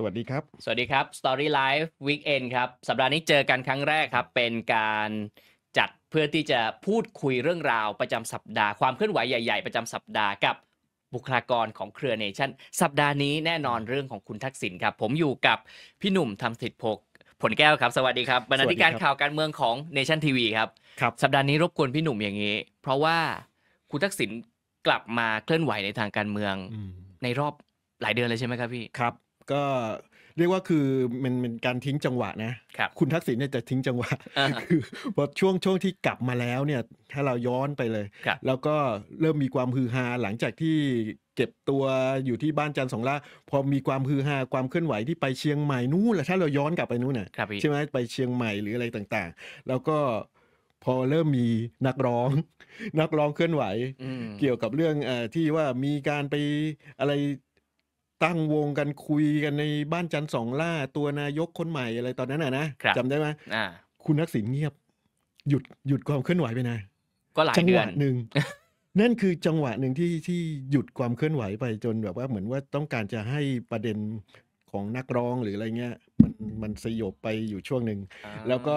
สวัสดีครับสวัสดีครับ Story Live Weekend ครับสัปดาห์นี้เจอกันครั้งแรกครับ เป็นการจัดเพื่อที่จะพูดคุยเรื่องราวประจำสัปดาห์ความเคลื่อนไหวใหญ่ๆประจำสัปดาห์กับบุคลากรของเครือเนชั่นสัปดาห์นี้แน่นอนเรื่องของคุณทักษิณครับผมอยู่กับพี่หนุ่มทำสิทธิพก ผลแก้วครับ สวัสดีครับบรรณาธิการข่าวการเมืองของเนชั่นทีวีครับครับสัปดาห์นี้รบกวนพี่หนุ่มอย่างนี้เพราะว่าคุณทักษิณกลับมาเคลื่อนไหวในทางการเมืองในรอบหลายเดือนเลยใช่ไหมครับพี่ครับก็เรียกว่าคือมันเป็นการทิ้งจังหวะนะครับคุณทักษิณเนี่ยจะทิ้งจังหวะคือพอช่วงช่วงที่กลับมาแล้วเนี่ย ถ้าเราย้อนไปเลยแล้วก็เริ่มมีความฮือฮาหลังจากที่เก็บตัวอยู่ที่บ้านจันทร์สองล่าพอมีความฮือฮาความเคลื่อนไหวที่ไปเชียงใหม่นู่นแหละถ้าเราย้อนกลับไปนู่นน่ะใช่ไหมไปเชียงใหม่หรืออะไรต่าง ๆ แล้วก็พอเริ่มมีนักร้อง นักร้องเคลื่อนไหว เกี่ยวกับเรื่องอที่ว่ามีการไปอะไรตั้งวงกันคุยกันในบ้านจันทร์สองล่าตัวนายกคนใหม่ อะไรตอนนั้นอ่ะนะจำจำได้ไหมคุณนักสินเงียบ หยุดหยุดความเคลื่อนไหวไปนะก็หลายจัเดืหอวะนหนึ่งนั่นคือจังหวะหนึ่งที่ที่หยุดความเคลื่อนไหวไปจนแบบว่าเหมือนว่าต้องการจะให้ประเด็นของนักร้องหรืออะไรเงี้ยมันมันสยบไปอยู่ช่วงหนึ่ง แล้วก็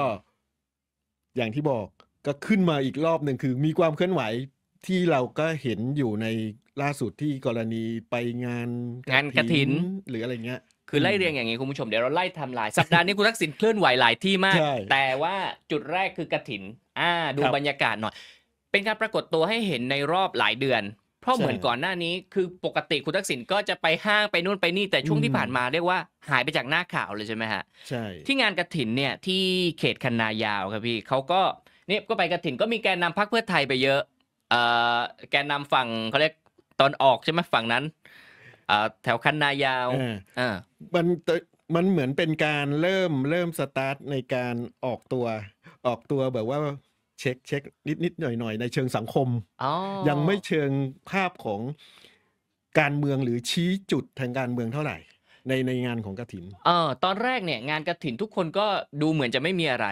อย่างที่บอกก็ขึ้นมาอีกรอบหนึ่งคือ มีความเคลื่อนไหวที่เราก็เห็นอยู่ในล่าสุดที่กรณีไปงานงานกระถิน หรืออะไรเงี้ยคือไล่เรียงอย่างนี้คุณผู้ชมเดี๋ยวเราไล่ทำลายสัปดาห์นี้ คุณทักษิณเคลื่อนไหวหลายที่มาก แต่ว่าจุดแรกคือกระถินอ่าดูบรรยากาศหน่อยเป็นการปรากฏตัวให้เห็นในรอบหลายเดือน เพราะเหมือนก่อนหน้านี้คือปกติคุณทักษิณก็จะไปห้างไปนู่นไปนี่แต่ช่วงที่ผ่านมาเรียกว่าหายไปจากหน้าข่าวเลยใช่ไหมฮะใช่ที่งานกระถินเนี่ยที่เขตคันนายาวครับพี่เขาก็เนี่ยก็ไปกระถินก็มีแกนนำพักเพื่อไทยไปเยอะเอ่อแกนนำฝั่งเขาเรียกตอนออกใช่ไหมฝั่งนั้น แถวคันนายาวมันมันเหมือนเป็นการเริ่มเริ่มสตาร์ท ในการออกตัวออกตัวแบบว่าเช็คเช็คนิดนิดหน่อยหน่อยในเชิงสังคม ยังไม่เชิงภาพของการเมืองหรือชี้จุดทางการเมืองเท่าไหร่ในในงานของกระถินเออ ตอนแรกเนี่ยงานกระถินทุกคนก็ดูเหมือนจะไม่มีอะไร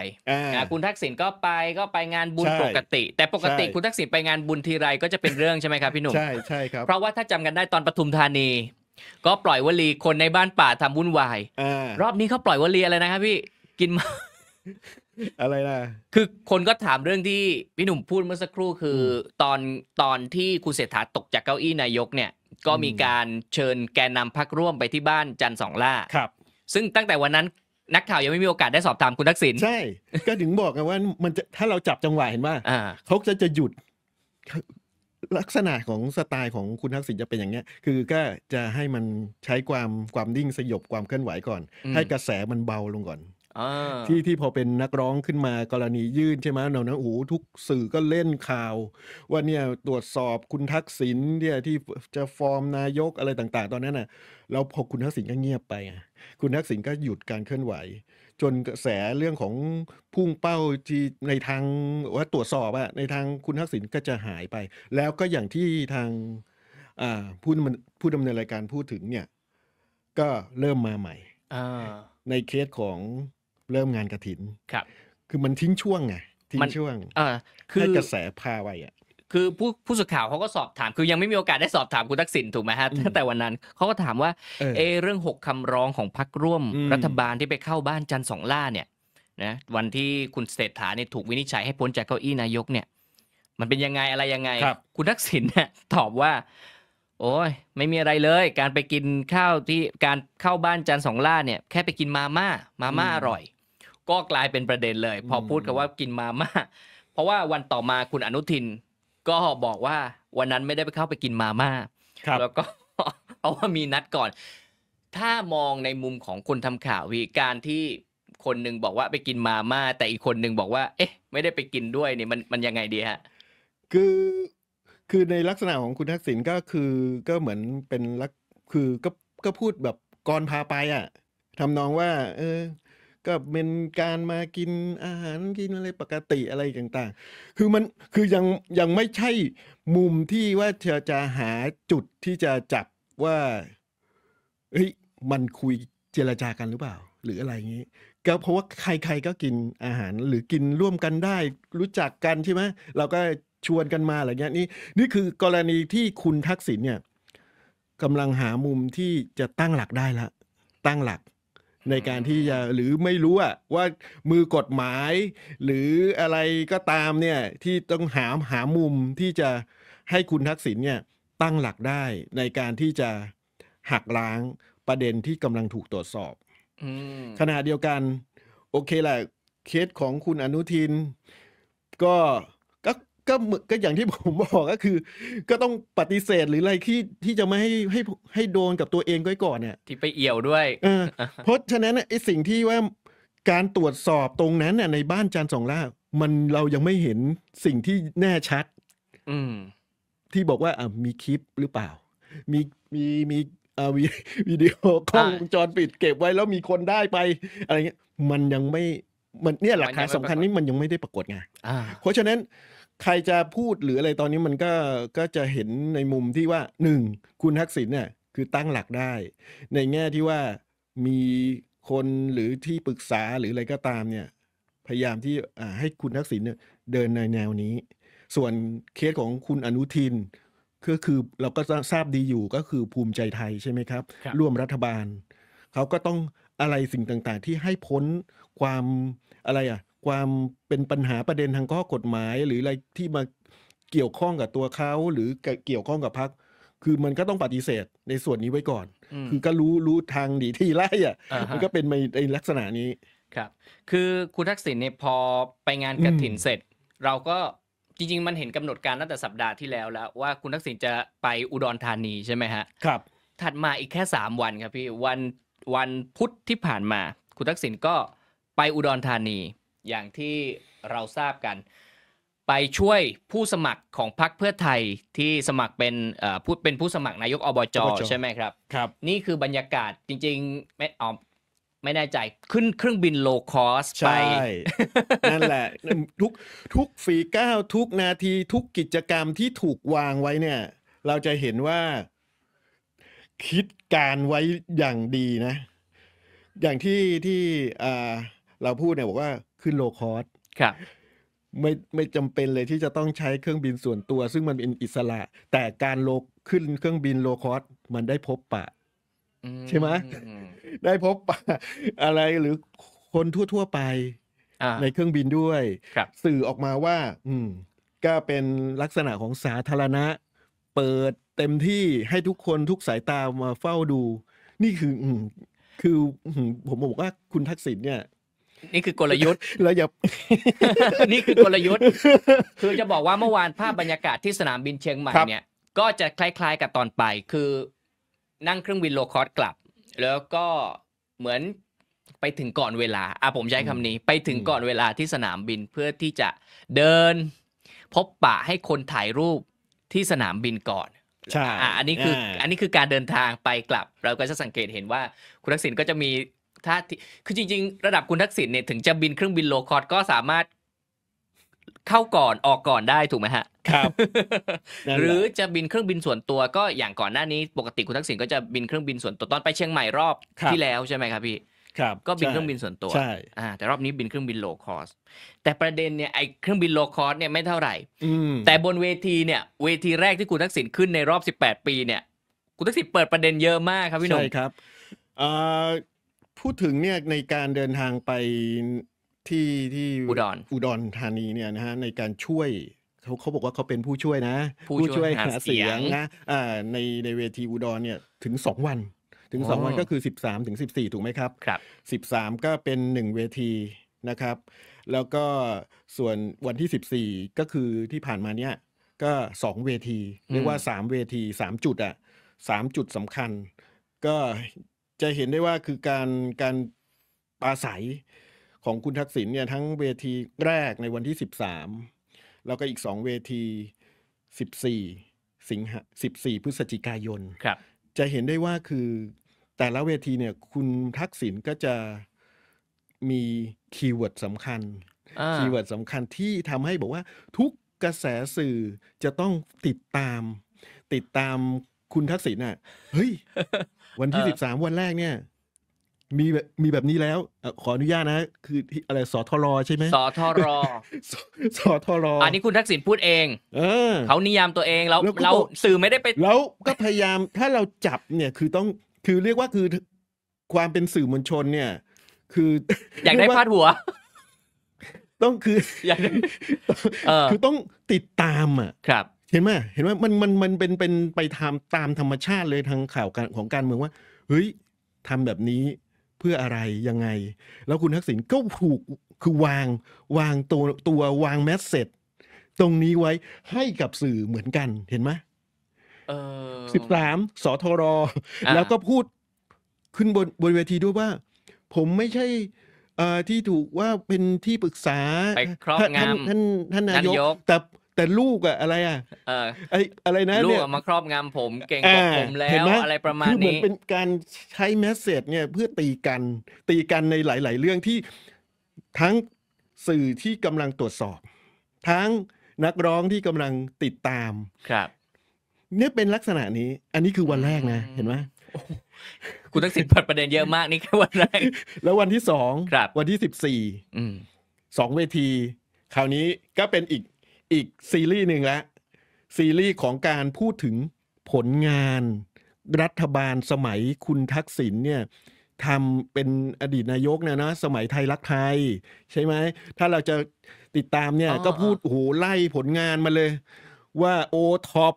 นะคุณทักษิณก็ไปก็ไปงานบุญปกติ แต่ปกติคุณทักษิณไปงานบุญทีไรก็จะเป็นเรื่องใช่ไหมครับพี่หนุ่ม ใช่ใช่ครับ เพราะว่าถ้าจำกันได้ตอนปทุมธานี ก็ปล่อยวลีคนในบ้านป่าทำวุ่นวายรอบนี้เขาปล่อยวลีอะไรนะครับพี่ กินอะไรนะคือคนก็ถามเรื่องที่พี่หนุ่มพูดเมื่อสักครู่ คือตอนตอนที่คุณเศรษฐาตกจากเก้าอี้นายกเนี่ย ก็มีการเชิญแกนนำพักร่วมไปที่บ้านจันสองล่าครับ ซึ่งตั้งแต่วันนั้น นักข่าวยังไม่มีโอกาสได้สอบถามคุณทักษิณใช่ ก็ถึงบอกกันว่ามันจะถ้าเราจับจังหวะเห็นว่าเขาจะจะหยุดลักษณะของสไตล์ของคุณทักษิณจะเป็นอย่างเงี้ย คือก็จะให้มันใช้ความความดิ่งสยบความเคลื่อนไหวก่อน ให้กระแสมันเบาลงก่อนที่ที่พอเป็นนักร้องขึ้นมากรณียื่นใช่ไหมเรานะโอ้ทุกสื่อก็เล่นข่าว ว่าเนี่ยตรวจสอบคุณทักษิณเนี่ยที่จะฟอร์มนายกอะไรต่างๆ ตอนนั้นน่ะแล้วพอคุณทักษิณก็เงียบไป คุณทักษิณก็หยุดการเคลื่อนไหว จนกระแสเรื่องของพุ่งเป้าที่ในทางว่าตรวจสอบอะในทางคุณทักษิณก็จะหายไป แล้วก็อย่างที่ทางผู้ผู้ดำเนินรายการพูดถึงเนี่ย ก็เริ่มมาใหม่ในเคสของเริ่มงานกระถินครับ คือมันทิ้งช่วงไงทิ้งช่วงเออคือ้กระแสพาไปอ่ะ คือผู้ผู้สื่อข่าวเขาก็สอบถาม คือยังไม่มีโอกาสได้สอบถามคุณทักษิณถูกไหมฮะตั้งแต่วันนั้นเขาก็ถามว่าเอเรื่องหกคำร้องของพรรคร่วมรัฐบาลที่ไปเข้าบ้านจันสองล่าเนี่ยนะวันที่คุณเศรษฐาเนี่ยถูกวินิจฉัยให้พ้นจากเก้าอี้นายกเนี่ย มันเป็นยังไงอะไรยังไงคุณทักษิณเนี่ยตอบว่า โอ้ยไม่มีอะไรเลย การไปกินข้าวที่การเข้าบ้านจันสองล่าเนี่ยแค่ไปกินมาม่ามาม่าอร่อยก็กลายเป็นประเด็นเลย พอพูดคำว่ากินมาม่าเพราะว่าวันต่อมาคุณอนุทิน ก็บอกว่าวันนั้นไม่ได้ไปเข้าไปกินมาม่าแล้วก็เอาว่ามีนัดก่อน ถ้ามองในมุมของคนทำข่าววีการที่คนหนึ่งบอกว่าไปกินมาม่าแต่อีกคนหนึ่งบอกว่า เอ๊ะ ไม่ได้ไปกินด้วยนี่มันมันยังไงดีฮะคือคือในลักษณะของคุณทักษิณก็คือก็เหมือนเป็นลักคือก็ก็พูดแบบก่อนพาไปอ่ะทำนองว่า เออก็เป็นการมากินอาหารกินอะไรปกติอะไรต่างๆ คือมันคือยังยังไม่ใช่มุมที่ว่าจะ จะหาจุดที่จะจับว่าเฮ้ยมันคุยเจรจากันหรือเปล่า หรืออะไรอย่างนี้ ก็เพราะว่าใครๆก็กินอาหารหรือกินร่วมกันได้ รู้จักกันใช่ไหมเราก็ชวนกันมาอะไรเงี้ยนี่นี่คือกรณีที่คุณทักษิณเนี่ยกำลังหามุมที่จะตั้งหลักได้ละตั้งหลักในการที่จะหรือไม่รู้ว่ามือกฎหมาย หรืออะไรก็ตามเนี่ยที่ต้องหาหามุมที่จะให้คุณทักษิณเนี่ย ตั้งหลักได้ ในการที่จะหักล้างประเด็นที่กำลังถูกตรวจสอบขณะเดียวกัน โอเคแหละ เคสของคุณอนุทิน ก็ก็ก็อย่างที่ผมบอกก็คือ ก็ต้องปฏิเสธหรืออะไรที่ที่จะไม่ให้ให้ให้โดนกับตัวเองไก่อนเนี่ย ที่ไปเอี่ยวด้วยเพราะฉะนั้นไอ้สิ่งที่ว่าการตรวจสอบตรงนั้นเนี่ยในบ้านจานสองล่ามันเรายังไม่เห็นสิ่งที่แน่ชัดอืที่บอกว่าอมีคลิปหรือเปล่า มีมีมีอ่วิดีโอกล้องวงจรปิดเก็บไว้แล้วมีคนได้ไปอะไรเงี้ย มันยังไม่มันเนี่ยหลักฐานสำคัญนี่มันยังไม่ได้ปรากฏไงเพราะฉะนั้นใครจะพูดหรืออะไรตอนนี้มันก็ก็จะเห็นในมุมที่ว่าหนึ่งคุณทักษิณเนี่ยคือตั้งหลักได้ ในแง่ที่ว่ามีคนหรือที่ปรึกษาหรืออะไรก็ตามเนี่ย พยายามที่ให้คุณทักษิณเดินในแนวนี้ ส่วนเคสของคุณอนุทินก็คือเราก็ทราบดีอยู่ก็คือภูมิใจไทยใช่ไหมครับรบร่วมรัฐบาลเขาก็ต้องอะไรสิ่งต่างๆ ที่ให้พ้นความอะไรอ่ะความเป็นปัญหาประเด็นทางข้อกฎหมายหรืออะไรที่มาเกี่ยวข้องกับตัวเขาหรือเกี่ยวข้องกับพรรคคือมันก็ต้องปฏิเสธในส่วนนี้ไว้ก่อน คือก็รู้รู้ทางดีที่ไล่อ่ะมันก็เป็นในลักษณะนี้ครับ คือคุณทักษิณเนี่ยพอไปงานกระถินเสร็จ เราก็จริงๆ มันเห็นกำหนดการตั้งแต่สัปดาห์ที่แล้วแล้วว่าคุณทักษิณจะไปอุดรธานีใช่ไหมฮะครับถัดมาอีกแค่ 3 วันครับพี่วันวันพุธที่ผ่านมา คุณทักษิณก็ไปอุดรธานีอย่างที่เราทราบกันไปช่วยผู้สมัครของพรรคเพื่อไทยที่สมัครเป็นผู้เป็นผู้สมัครนายกอบจใช่ไหมครับ ครับ นี่คือบรรยากาศจริงๆไม่ออไม่แน่ใจขึ้นเครื่องบินโลคอสไปนั่นแหละ ทุกทุกฝีก้าวทุกนาที ทุกกิจกรรมที่ถูกวางไว้เนี่ย เราจะเห็นว่าคิดการไว้อย่างดีนะ อย่างที่ที่เราพูดเนี่ยบอกว่าขึ้นโลคอสครับ ไม่ไม่จำเป็นเลยที่จะต้องใช้เครื่องบินส่วนตัว ซึ่งมันเป็นอิสระ แต่การโลขึ้นเครื่องบินโลคอส มันได้พบปะใช่ไหม ได้พบปะอะไรหรือคนทั่วๆไปในเครื่องบินด้วย สื่อออกมาว่า อืมก็เป็นลักษณะของสาธารณะ เปิดเต็มที่ให้ทุกคนทุกสายตามาเฝ้าดู นี่คือคือผมบอกว่าคุณทักษิณเนี่ยนี่คือกลยุทธ์แล้วอย่านี่คือกลยุทธ์ คือจะบอกว่าเมื่อวานภาพบรรยากาศที่สนามบินเชียงใหม่เนี่ยก็จะคล้าย ๆ กับตอนไป คือ นั่งเครื่องบินโลคอสกลับ แล้วก็เหมือนไปถึงก่อนเวลาอ่ะผมใช้คำนี้ ไปถึงก่อนเวลาที่สนามบินเพื่อที่จะเดินพบปะให้คนถ่ายรูปที่สนามบินก่อนใช่อันนี้คืออันนี้คือการเดินทางไปกลับ เราก็จะสังเกตเห็นว่าคุณทักษิณก็จะมีถ้าคือจริงๆ ระดับคุณทักษิณเนี่ยถึงจะบินเครื่องบินโลคอร์สก็สามารถเข้าก่อนออกก่อนได้ถูกไหมฮะ ครับ หรือจะบินเครื่องบินส่วนตัวก็อย่างก่อนหน้านี้ ปกติคุณทักษิณก็จะบินเครื่องบินส่วนตัวตอนไปเชียงใหม่รอบที่แล้วใช่ไหมครับพี่ ครับ ก็บินเครื่องบินส่วนตัวใช่อ่า แต่รอบนี้บินเครื่องบินโลคอส แต่ประเด็นเนี่ยไอเครื่องบินโลคอสเนี่ยไม่เท่าไหร่แต่บนเวทีเนี่ยเวทีแรกที่คุณทักษิณขึ้นในรอบ 18 ปีเนี่ยคุณทักษิณเปิดประเด็นเยอะมากครับพี่หนุ่มใช่ครับอ่พูดถึงเนี่ยในการเดินทางไปที่ที่อุดรอุดรธานีเนี่ยนะฮะในการช่วยเขาเขาบอกว่าเขาเป็นผู้ช่วยนะ ผู้ช่วยหาเสียงนะอ่าในในเวทีอุดรเนี่ยถึงสองวันถึงสองวันก็คือสิบสามถึงสิบสี่ถูกไหมครับครับสิบสามก็เป็นหนึ่งเวทีนะครับ แล้วก็ส่วนวันที่สิบสี่ก็คือที่ผ่านมาเนี่ยก็สองเวทีเรียกว่าสามเวทีสามจุดอ่ะสามจุดสำคัญก็จะเห็นได้ว่าคือการการปราศัยของคุณทักษิณเนี่ยทั้งเวทีแรกในวันที่ 13 แล้วก็อีก 2 เวที 14 สิงหา14พฤศจิกายน ครับ จะเห็นได้ว่าคือแต่ละเวทีเนี่ยคุณทักษิณก็จะมีคีย์เวิร์ดสำคัญคีย์เวิร์ดสำคัญที่ทำให้บอกว่าทุกกระแสสื่อจะต้องติดตาม ติดตามคุณทักษิณอ่ะเฮ้ยวันที่สิบสามวันแรกเนี่ย มีแบบมีแบบนี้แล้วอขออนุญาตนะคืออะไรสอทรใช่ไหมสอทรอสสทรออันนี้คุณทักษิณพูดเอง เออ เขานิยามตัวเองแล้วเราสื่อไม่ได้ไปแล้วก็พยายามถ้าเราจับเนี่ยคือต้องคือเรียกว่าคือความเป็นสื่อมวลชนเนี่ย คืออยากได้พาดหัว ต้องคืออยากได้คือต้องติดตามอ่ะครับเห็นไหมเห็นว่ามันมันมันเป็นเป็นไปตามตามธรรมชาติเลยทางข่าวของการเมืองว่า เฮ้ยทำแบบนี้เพื่ออะไรยังไง แล้วคุณทักษิณก็ถูกคือวางวางตัวตัววางแมสเซจตรงนี้ไว้ให้กับสื่อเหมือนกันเห็นไหมสิบสามสทรแล้วก็พูดขึ้นบนบนเวทีด้วยว่า ผมไม่ใช่ที่ถูกว่าเป็นที่ปรึกษาท่านท่านท่านนายกแต่แต่ลูกอะอะไรอะอไออะไรนะลูกเนี่ยูกมาครอบงำผมเก่งกว่าผมแล้วอะไรประมาณคือเหมือนี้เป็นการใช้แมสเซจเนี่ย เพื่อตีกัน ตีกันในหลาย ๆ เรื่องที่ทั้งสื่อที่กำลังตรวจสอบ ทั้งนักร้องที่กำลังติดตามครับเนี่ยเป็นลักษณะนี้ อันนี้คือวันแรกนะเห็นไหมคุณทักษิณเปิดประเด็นเยอะมากนี่แค่วันแรกแล้ววันที่สองวันที่สิบสี่สองเวที คราวนี้ก็เป็นอีกอีกซีรีส์หนึ่งละซีรีส์ของการพูดถึงผลงานรัฐบาลสมัยคุณทักษิณเนี่ยทำเป็นอดีตนายกเนี่ยนะ สมัยไทยรักไทย ใช่ไหม ถ้าเราจะติดตามเนี่ย ก็พูดโอ้โหไล่ผลงานมาเลย ว่าโอท็อป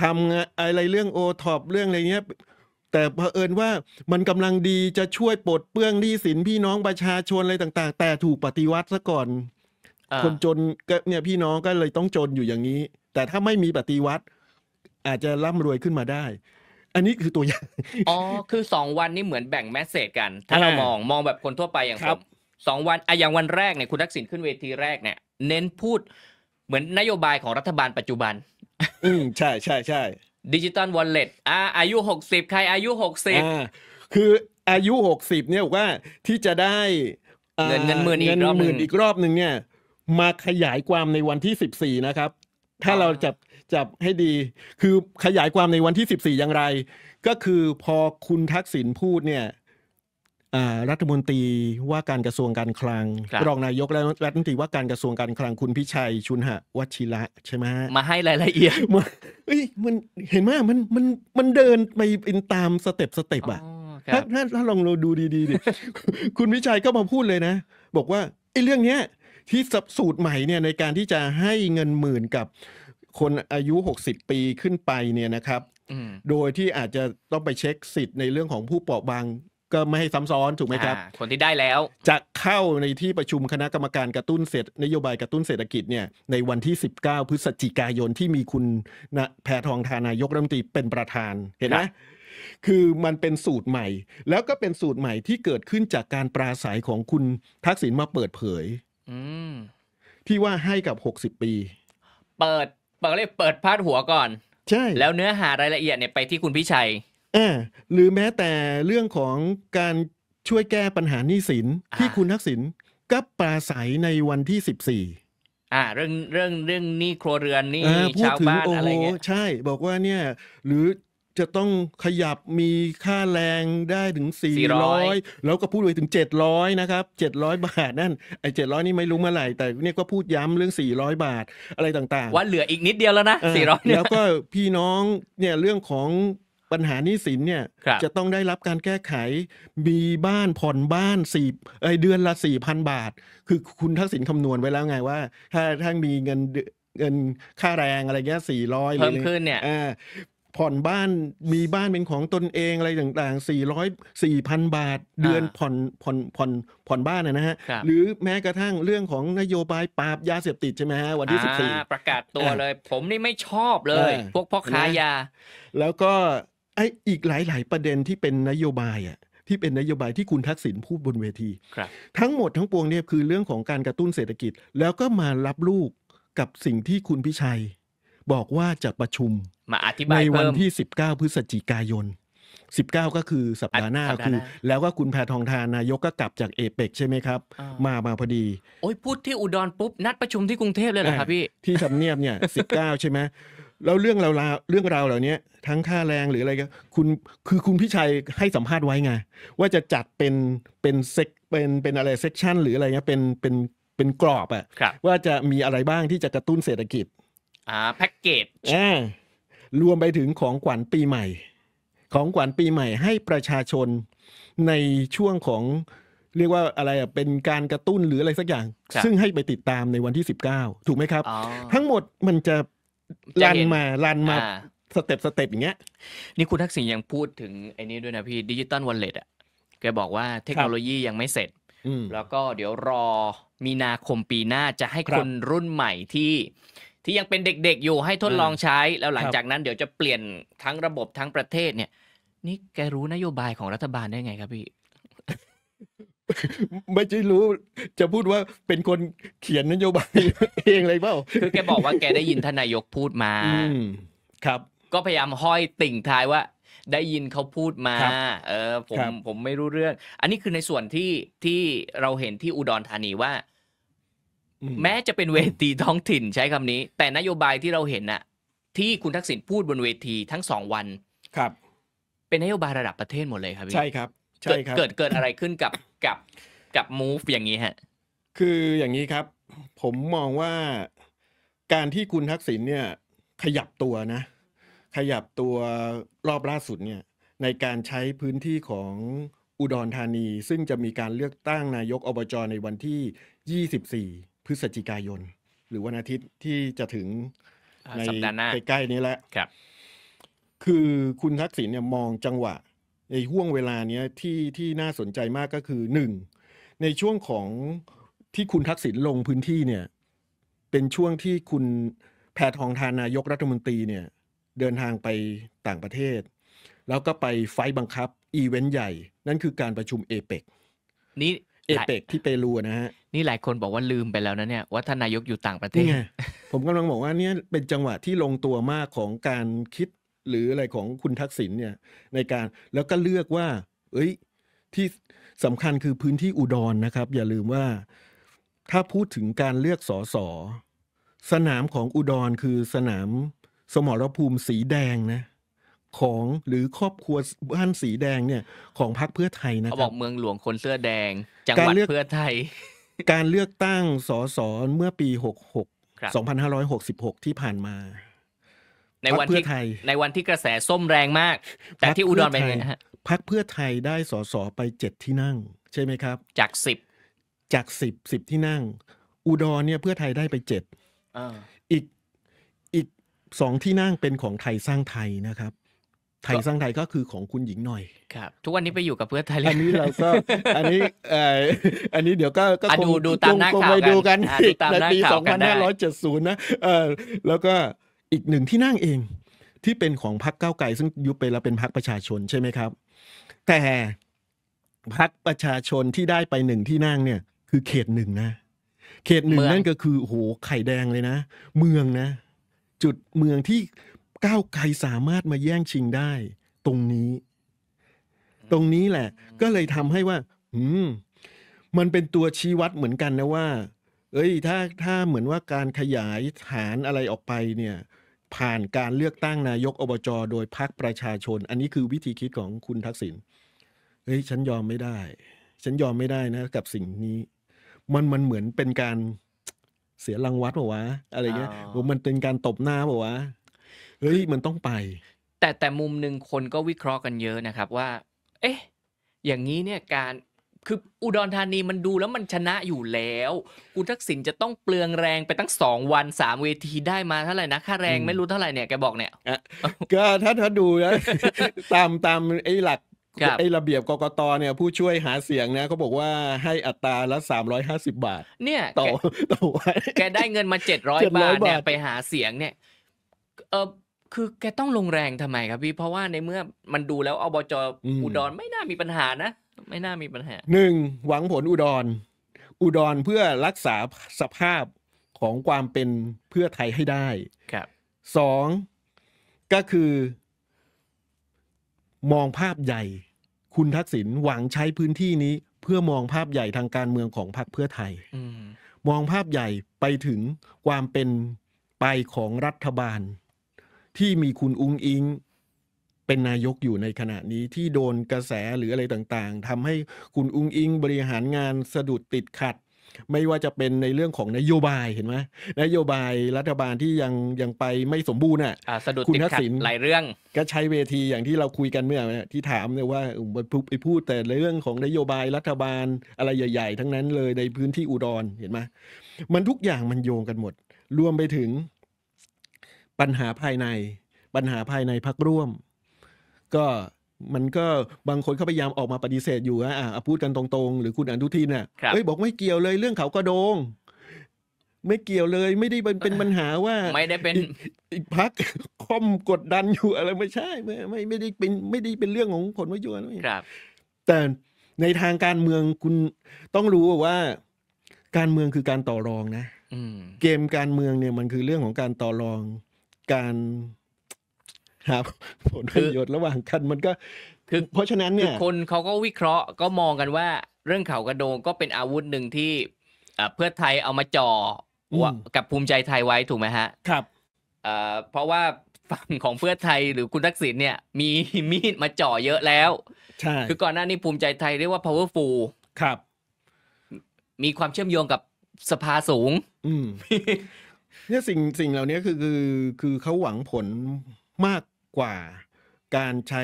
ทำอะไรเรื่องโอท็อปเรื่องอะไรเงี้ยแต่เผอิญว่ามันกำลังดีจะช่วยปลดเปื้องหนี้สิน พี่น้องประชาชนอะไรต่างๆ แต่ถูกปฏิวัติซะก่อนคนจนก็เนี่ยพี่น้องก็เลยต้องจนอยู่อย่างนี้ แต่ถ้าไม่มีปฏิวัติอาจจะร่ำรวยขึ้นมาได้ อันนี้คือตัวอย่างอ๋อ คือสองวันนี้เหมือนแบ่งแมสเซจกัน ถ้าเรามองมองแบบคนทั่วไปอย่างผมสองวันอะอย่างวันแรกเนี่ยคุณทักษิณขึ้นเวทีแรกเนี่ยเน้นพูดเหมือนนโยบายของรัฐบาลปัจจุบันอืมใช่ใช่ใช่ดิจิตอลวอลเล็ตอ่าอายุหกสิบใครอายุหกสิบคืออายุหกสิบเนี่ยว่าที่จะได้เงินเงินหมื่นอีกรอบหนึ่งเนี่ยมาขยายความในวันที่14นะครับ ถ้าเราจับจับให้ดี คือขยายความในวันที่14 อย่างไร ก็คือพอคุณทักษิณพูดเนี่ยรัฐมนตรีว่าการกระทรวงการคลัง รองนายกและรัฐมนตรีว่าการกระทรวงการคลังคุณพิชัยชุนหะวชิระใช่ไหมมาให้รายละเอียดมาเอ้ยมันเห็นไหมมันมันมันเดินไปเป็นตามสเต็ปสเต็ปอ่ะถ้าถ้าลองเราดูดีๆดิ คุณพิชัยก็มาพูดเลยนะ บอกว่าไอ้เรื่องเนี้ยที่สูตรใหม่เนี่ยในการที่จะให้เงินหมื่นกับคนอายุ 60 ปีขึ้นไปเนี่ยนะครับ โดยที่อาจจะต้องไปเช็คสิทธิ์ในเรื่องของผู้เปราะบางก็ไม่ให้ซ้ำซ้อนถูกไหมครับ คนที่ได้แล้ว จะเข้าในที่ประชุมคณะกรรมการกระตุ้นเศรษฐนโยบายกระตุ้นเศรษฐกิจเนี่ยในวันที่ 19 พฤศจิกายนที่มีคุณนะแพทองทานายกรัฐมนตรีเป็นประธานเห็นไหมคือมันเป็นสูตรใหม่ แล้วก็เป็นสูตรใหม่ที่เกิดขึ้นจากการปราศัยของคุณทักษิณมาเปิดเผยที่ว่าให้กับหกสิบปี เปิด เปิดเลย เปิดพาดหัวก่อน ใช่ แล้วเนื้อหารายละเอียดเนี่ยไปที่คุณพิชัยอ่าหรือแม้แต่เรื่องของการช่วยแก้ปัญหาหนี้สินที่คุณทักษิณก็ปราศัยในวันที่สิบสี่ อ่าเรื่อง เรื่อง เรื่องหนี้ครัวเรือน นี้ชาวบ้านอะไรเงี้ย ใช่ บอกว่าเนี่ย หรือจะต้องขยับมีค่าแรงได้ถึง 400 แล้วก็พูดไปถึง 700 นะครับ 700 บาทนั่นไอ้700 นี่ไม่รู้เมื่อไหร่แต่เนี่ยก็พูดย้ำเรื่อง 400 บาทอะไรต่างๆ ว่าเหลืออีกนิดเดียวแล้วนะ 400แล้วก็พี่น้องเนี่ยเรื่องของปัญหานี้สินเนี่ยจะต้องได้รับการแก้ไขมีบ้านผ่อนบ้านสี่เดือนละสี่พันบาท คือคุณทักษิณคำนวณไว้แล้วไงว่า ถ้าถ้ามีเงินเงินค่าแรงอะไรเงี้ยสี่ร้อยเพิ่มขึ้นเนี่ยผ่อนบ้านมีบ้านเป็นของตนเองอะไรต่าง ๆ 400 4,000 บาทเดือนผ่อนผ่อนผ่อนผ่อนบ้านนะฮะหรือแม้กระทั่งเรื่องของนโยบาย ปราบยาเสพติดใช่ไหมฮะ วันที่14 ประกาศตัวเลย ผมนี่ไม่ชอบเลย พวกพ่อค้ายา แล้วก็ไออีกหลาย ๆ ประเด็นที่เป็นนโยบายอ่ะที่เป็นนโยบายที่คุณทักษิณพูดบนเวทีทั้งหมดทั้งปวง เนี่ยคือเรื่องของการกระตุ้นเศรษฐกิจ แล้วก็มารับลูกกับสิ่งที่คุณพิชัยบอกว่าจะประชุมมาอธิบายในวันที่ 19 พฤศจิกายน 19 ก็คือสัปดาห์หน้าคือแล้วก็คุณแพทองทานนายกก็กลับจากเอเปกใช่ไหมครับ มามาพอดีโอ้ยพูดที่อุดรปุ๊บ นัดประชุมที่กรุงเทพเลยเหรอครับพี่ที่ทำเนียบเนี่ย 19 ใช่ไหมแล้วเรื่องราวเรื่องราวเหล่านี้ทั้งค่าแรงหรืออะไรก็คุณคือคุณพิชัยให้สัมภาษณ์ไว้ไงว่าจะจัดเป็นเป็นเซกเป็นเป็นอะไรเซกชันหรืออะไรเงี้ยเป็นเป็นเป็นกรอบอะว่าจะมีอะไรบ้างที่จะกระตุ้นเศรษฐกิจอ่าแพ็กเกจอ่ารวมไปถึงของขวัญปีใหม่ ของขวัญปีใหม่ให้ประชาชนในช่วงของเรียกว่าอะไรอ่ะเป็นการกระตุ้นหรืออะไรสักอย่าง ซึ่งให้ไปติดตามในวันที่ 19 ถูกไหมครับ ทั้งหมดมันจะลันมาลันมาสเต็ปสเต็ปอย่างเงี้ย นี่คุณทักษิณยังพูดถึง ไอ้นี้ด้วยนะพี่ดิจิตอลวอลเล็ตอ่ะแกบอกว่าเทคโนโลยียังไม่เสร็จแล้วก็เดี๋ยวรอมีนาคมปีหน้าจะให้คนรุ่นใหม่ที่ที่ยังเป็นเด็กๆ อยู่ให้ทดลองใช้แล้วหลังจากนั้นเดี๋ยวจะเปลี่ยนทั้งระบบทั้งประเทศเนี่ย นี่แกรู้นโยบายของรัฐบาลได้ไง ครับพี่ไม่ใช่รู้จะพูดว่าเป็นคนเขียนนโยบายเองเลยเปล่าคือแกบอกว่าแกได้ยินทนายกพูดมาครับ ก็พยายามห้อยติ่งท้ายว่าได้ยินเขาพูดมา เออผมผมไม่รู้เรื่อง อันนี้คือในส่วนที่ที่เราเห็นที่อุดรธานีว่าแม้จะเป็นเวทีท้องถิ่นใช้คำนี้ แต่นโยบายที่เราเห็นน่ะ ที่คุณทักษิณพูดบนเวทีทั้งสองวันครับ เป็นนโยบายระดับประเทศหมดเลยครับใช่ครับใช่ครับเกิดเกิดอะไรขึ้นกับกับกับมูฟอย่างนี้ฮะ คืออย่างนี้ครับ ผมมองว่า การที่คุณทักษิณเนี่ย ขยับตัวนะ ขยับตัวรอบล่าสุดเนี่ย ในการใช้พื้นที่ของอุดรธานี ซึ่งจะมีการเลือกตั้งนายกอบจในวันที่24พฤศจิกายน หรือวันอาทิตย์ที่จะถึงในใกล้ๆนี้แหละครับ คือคุณทักษิณเนี่ยมองจังหวะในห่วงเวลาเนี้ยที่ที่น่าสนใจมากก็คือหนึ่งในช่วงของที่คุณทักษิณลงพื้นที่เนี่ย เป็นช่วงที่คุณแพทองทานนายกรัฐมนตรีเนี่ย เดินทางไปต่างประเทศ แล้วก็ไปไฟบังคับ อีเวนต์ใหญ่ นั่นคือการประชุมเอเปกนี้เอเปกที่เปรูนะฮะนี่หลายคนบอกว่าลืมไปแล้วนะเนี่ยว่าท่านนายกอยู่ต่างประเทศผมกำลังบอกว่าเนี่ยเป็นจังหวะที่ลงตัวมากของการคิดหรืออะไรของคุณทักษิณเนี่ยในการแล้วก็เลือกว่า เอ้ยที่สำคัญคือพื้นที่อุดรนนะครับ อย่าลืมว่าถ้าพูดถึงการเลือกสอสอสนามของอุดรคือสนามสมรภูมิสีแดงนะของหรือครอบครัวบ้านสีแดงเนี่ยของพรรคเพื่อไทยนะครับบอกเมืองหลวงคนเสื้อแดงจังหวัดเพื่อไทย การเลือกตั้งสสเมื่อปี 66 2566 ที่ผ่านมา ในวันที่ในวันที่กระแสส้มแรงมาก แต่ที่อุดรเป็นไงฮะพรรคเพื่อไทยได้สสไปเจ็ดที่นั่ง ใช่ไหมครับ จากสิบจากสิบสิบที่นั่ง อุดรเนี่ยเพื่อไทยได้ไปเจ็ดอีกอีกสองที่นั่งเป็นของไทยสร้างไทยนะครับไทยสร้างไทยก็คือของคุณหญิงหน่อย ครับ ทุกวันนี้ไปอยู่กับเพื่อไทย อันนี้เราก็อันนี้เอ่ออันนี้เดี๋ยวก็ ก็คง ดูตามหน้าข่าวกันดูกันในปีสองพันห้าร้อยเจ็ดศูนย์นะ เออแล้วก็อีกหนึ่งที่นั่งเอง ที่เป็นของพรรคก้าวไกลซึ่งยุบไปแล้วเป็นพรรคประชาชนใช่ไหมครับ แต่พรรคประชาชนที่ได้ไปหนึ่งที่นั่งเนี่ย คือเขตหนึ่งนะ เขตหนึ่งนั่นก็คือโหไข่แดงเลยนะ เมืองนะ จุดเมืองที่ก้าวไกลสามารถมาแย่งชิงได้ ตรงนี้ ตรงนี้แหละ ก็เลยทำให้ว่า อืมมันเป็นตัวชี้วัดเหมือนกันนะว่า เอ้ยถ้าถ้าเหมือนว่าการขยายฐานอะไรออกไปเนี่ย ผ่านการเลือกตั้งนายกอบจโดยพรรคประชาชน อันนี้คือวิธีคิดของคุณทักษิณเฮ้ยฉันยอมไม่ได้ ฉันยอมไม่ได้นะ กับสิ่งนี้ มันมันเหมือนเป็นการเสียรังวัดเปล่าวะ อะไรเงี้ยมันเป็นการตบหน้าเปล่าวะเฮ้ย มันต้องไป แต่แต่มุมหนึ่งคนก็วิเคราะห์กันเยอะนะครับว่า เอ๊ะอย่างนี้เนี่ยการคืออุดรธานีมันดูแล้วมันชนะอยู่แล้วคุณทักษิณจะต้องเปลืองแรงไปตั้งสองวันสามเวทีได้มาเท่าไหร่นะ ค่าแรงไม่รู้เท่าไหร่เนี่ยแกบอกเนี่ย ก็ถ้าถ้าดูนะตามตามไอ้หลัก ไอ้ระเบียบกกตเนี่ย ผู้ช่วยหาเสียงนะเขาบอกว่าให้อัตราละ350บาท เนี่ยต่อต่อวันแกได้เงินมา700บาทเนี่ยไปหาเสียงเนี่ย เออคือแกต้องลงแรงทำไมครับพี่ เพราะว่าในเมื่อมันดูแล้วอบจ อุดรไม่น่ามีปัญหานะ ไม่น่ามีปัญหา หนึ่ง หวังผลอุดร อุดรเพื่อรักษาสภาพของความเป็นเพื่อไทยให้ได้ครับสอง ก็คือ มองภาพใหญ่ คุณทักษิณหวังใช้พื้นที่นี้เพื่อมองภาพใหญ่ทางการเมืองของพรรคเพื่อไทยอมองภาพใหญ่ไปถึงความเป็นไปของรัฐบาลที่มีคุณอุ้งอิงเป็นนายกอยู่ในขณะนี้ที่โดนกระแสหรืออะไรต่างๆทำให้คุณอุ้งอิงบริหารงานสะดุดติดขัด ไม่ว่าจะเป็นในเรื่องของนโยบายเห็นไหมนโยบายรัฐบาลที่ยังยังไปไม่สมบูรณ์อ่ะ่สะดุดติดขัดหลายเรื่อง ก็ใช้เวทีอย่างที่เราคุยกันเมื่อเนี่ยที่ถามเนี่ยว่าอมไปพูดแต่ในเรื่องของนโยบายรัฐบาลอะไรใหญ่ๆ ทั้งนั้นเลยในพื้นที่อุดรเห็นไหมมันทุกอย่างมันโยงกันหมดรวมไปถึงปัญหาภายใน ปัญหาภายในพักร่วม ก็มันก็บางคนเขาพยายามออกมาปฏิเสธอยู่นะอ่ะพูดกันตรงๆ หรือคุณอนุทินน่ะเอ้ย บอกไม่เกี่ยวเลยเรื่องเขากระโดง ไม่เกี่ยวเลย ไม่ได้เป็นปัญหาว่า ไม่ได้เป็นอีกพักคอมกดดันอยู่อะไรไม่ใช่ไม่ไม่ไม่ได้เป็นไม่ได้เป็นเรื่องของผลประโยชน์ครับแต่ในทางการเมืองคุณต้องรู้ว่า การเมืองคือการต่อรองนะเกมการเมืองเนี่ยมันคือเรื่องของการต่อรองการหาผลประโยชน์ระหว่างกันมันก็คือเพราะฉะนั้นเนี่ย คนเขาก็วิเคราะห์ก็มองกันว่าเรื่องเขากระโดงก็เป็นอาวุธหนึ่งที่เพื่อไทยเอามาจ่อกับภูมิใจไทยไว้ถูกไหมฮะ ครับเพราะว่าฝั่งของเพื่อไทยหรือคุณทักษิณเนี่ย มีมีดมาจ่อเยอะแล้วใช่คือก่อนหน้านี้ภูมิใจไทยเรียกว่า powerful ครับ มีความเชื่อมโยงกับสภาสูง อืเนี่ยสิ่งสิ่งเหล่านี้คือคือคือเขาหวังผลมากกว่าการใช้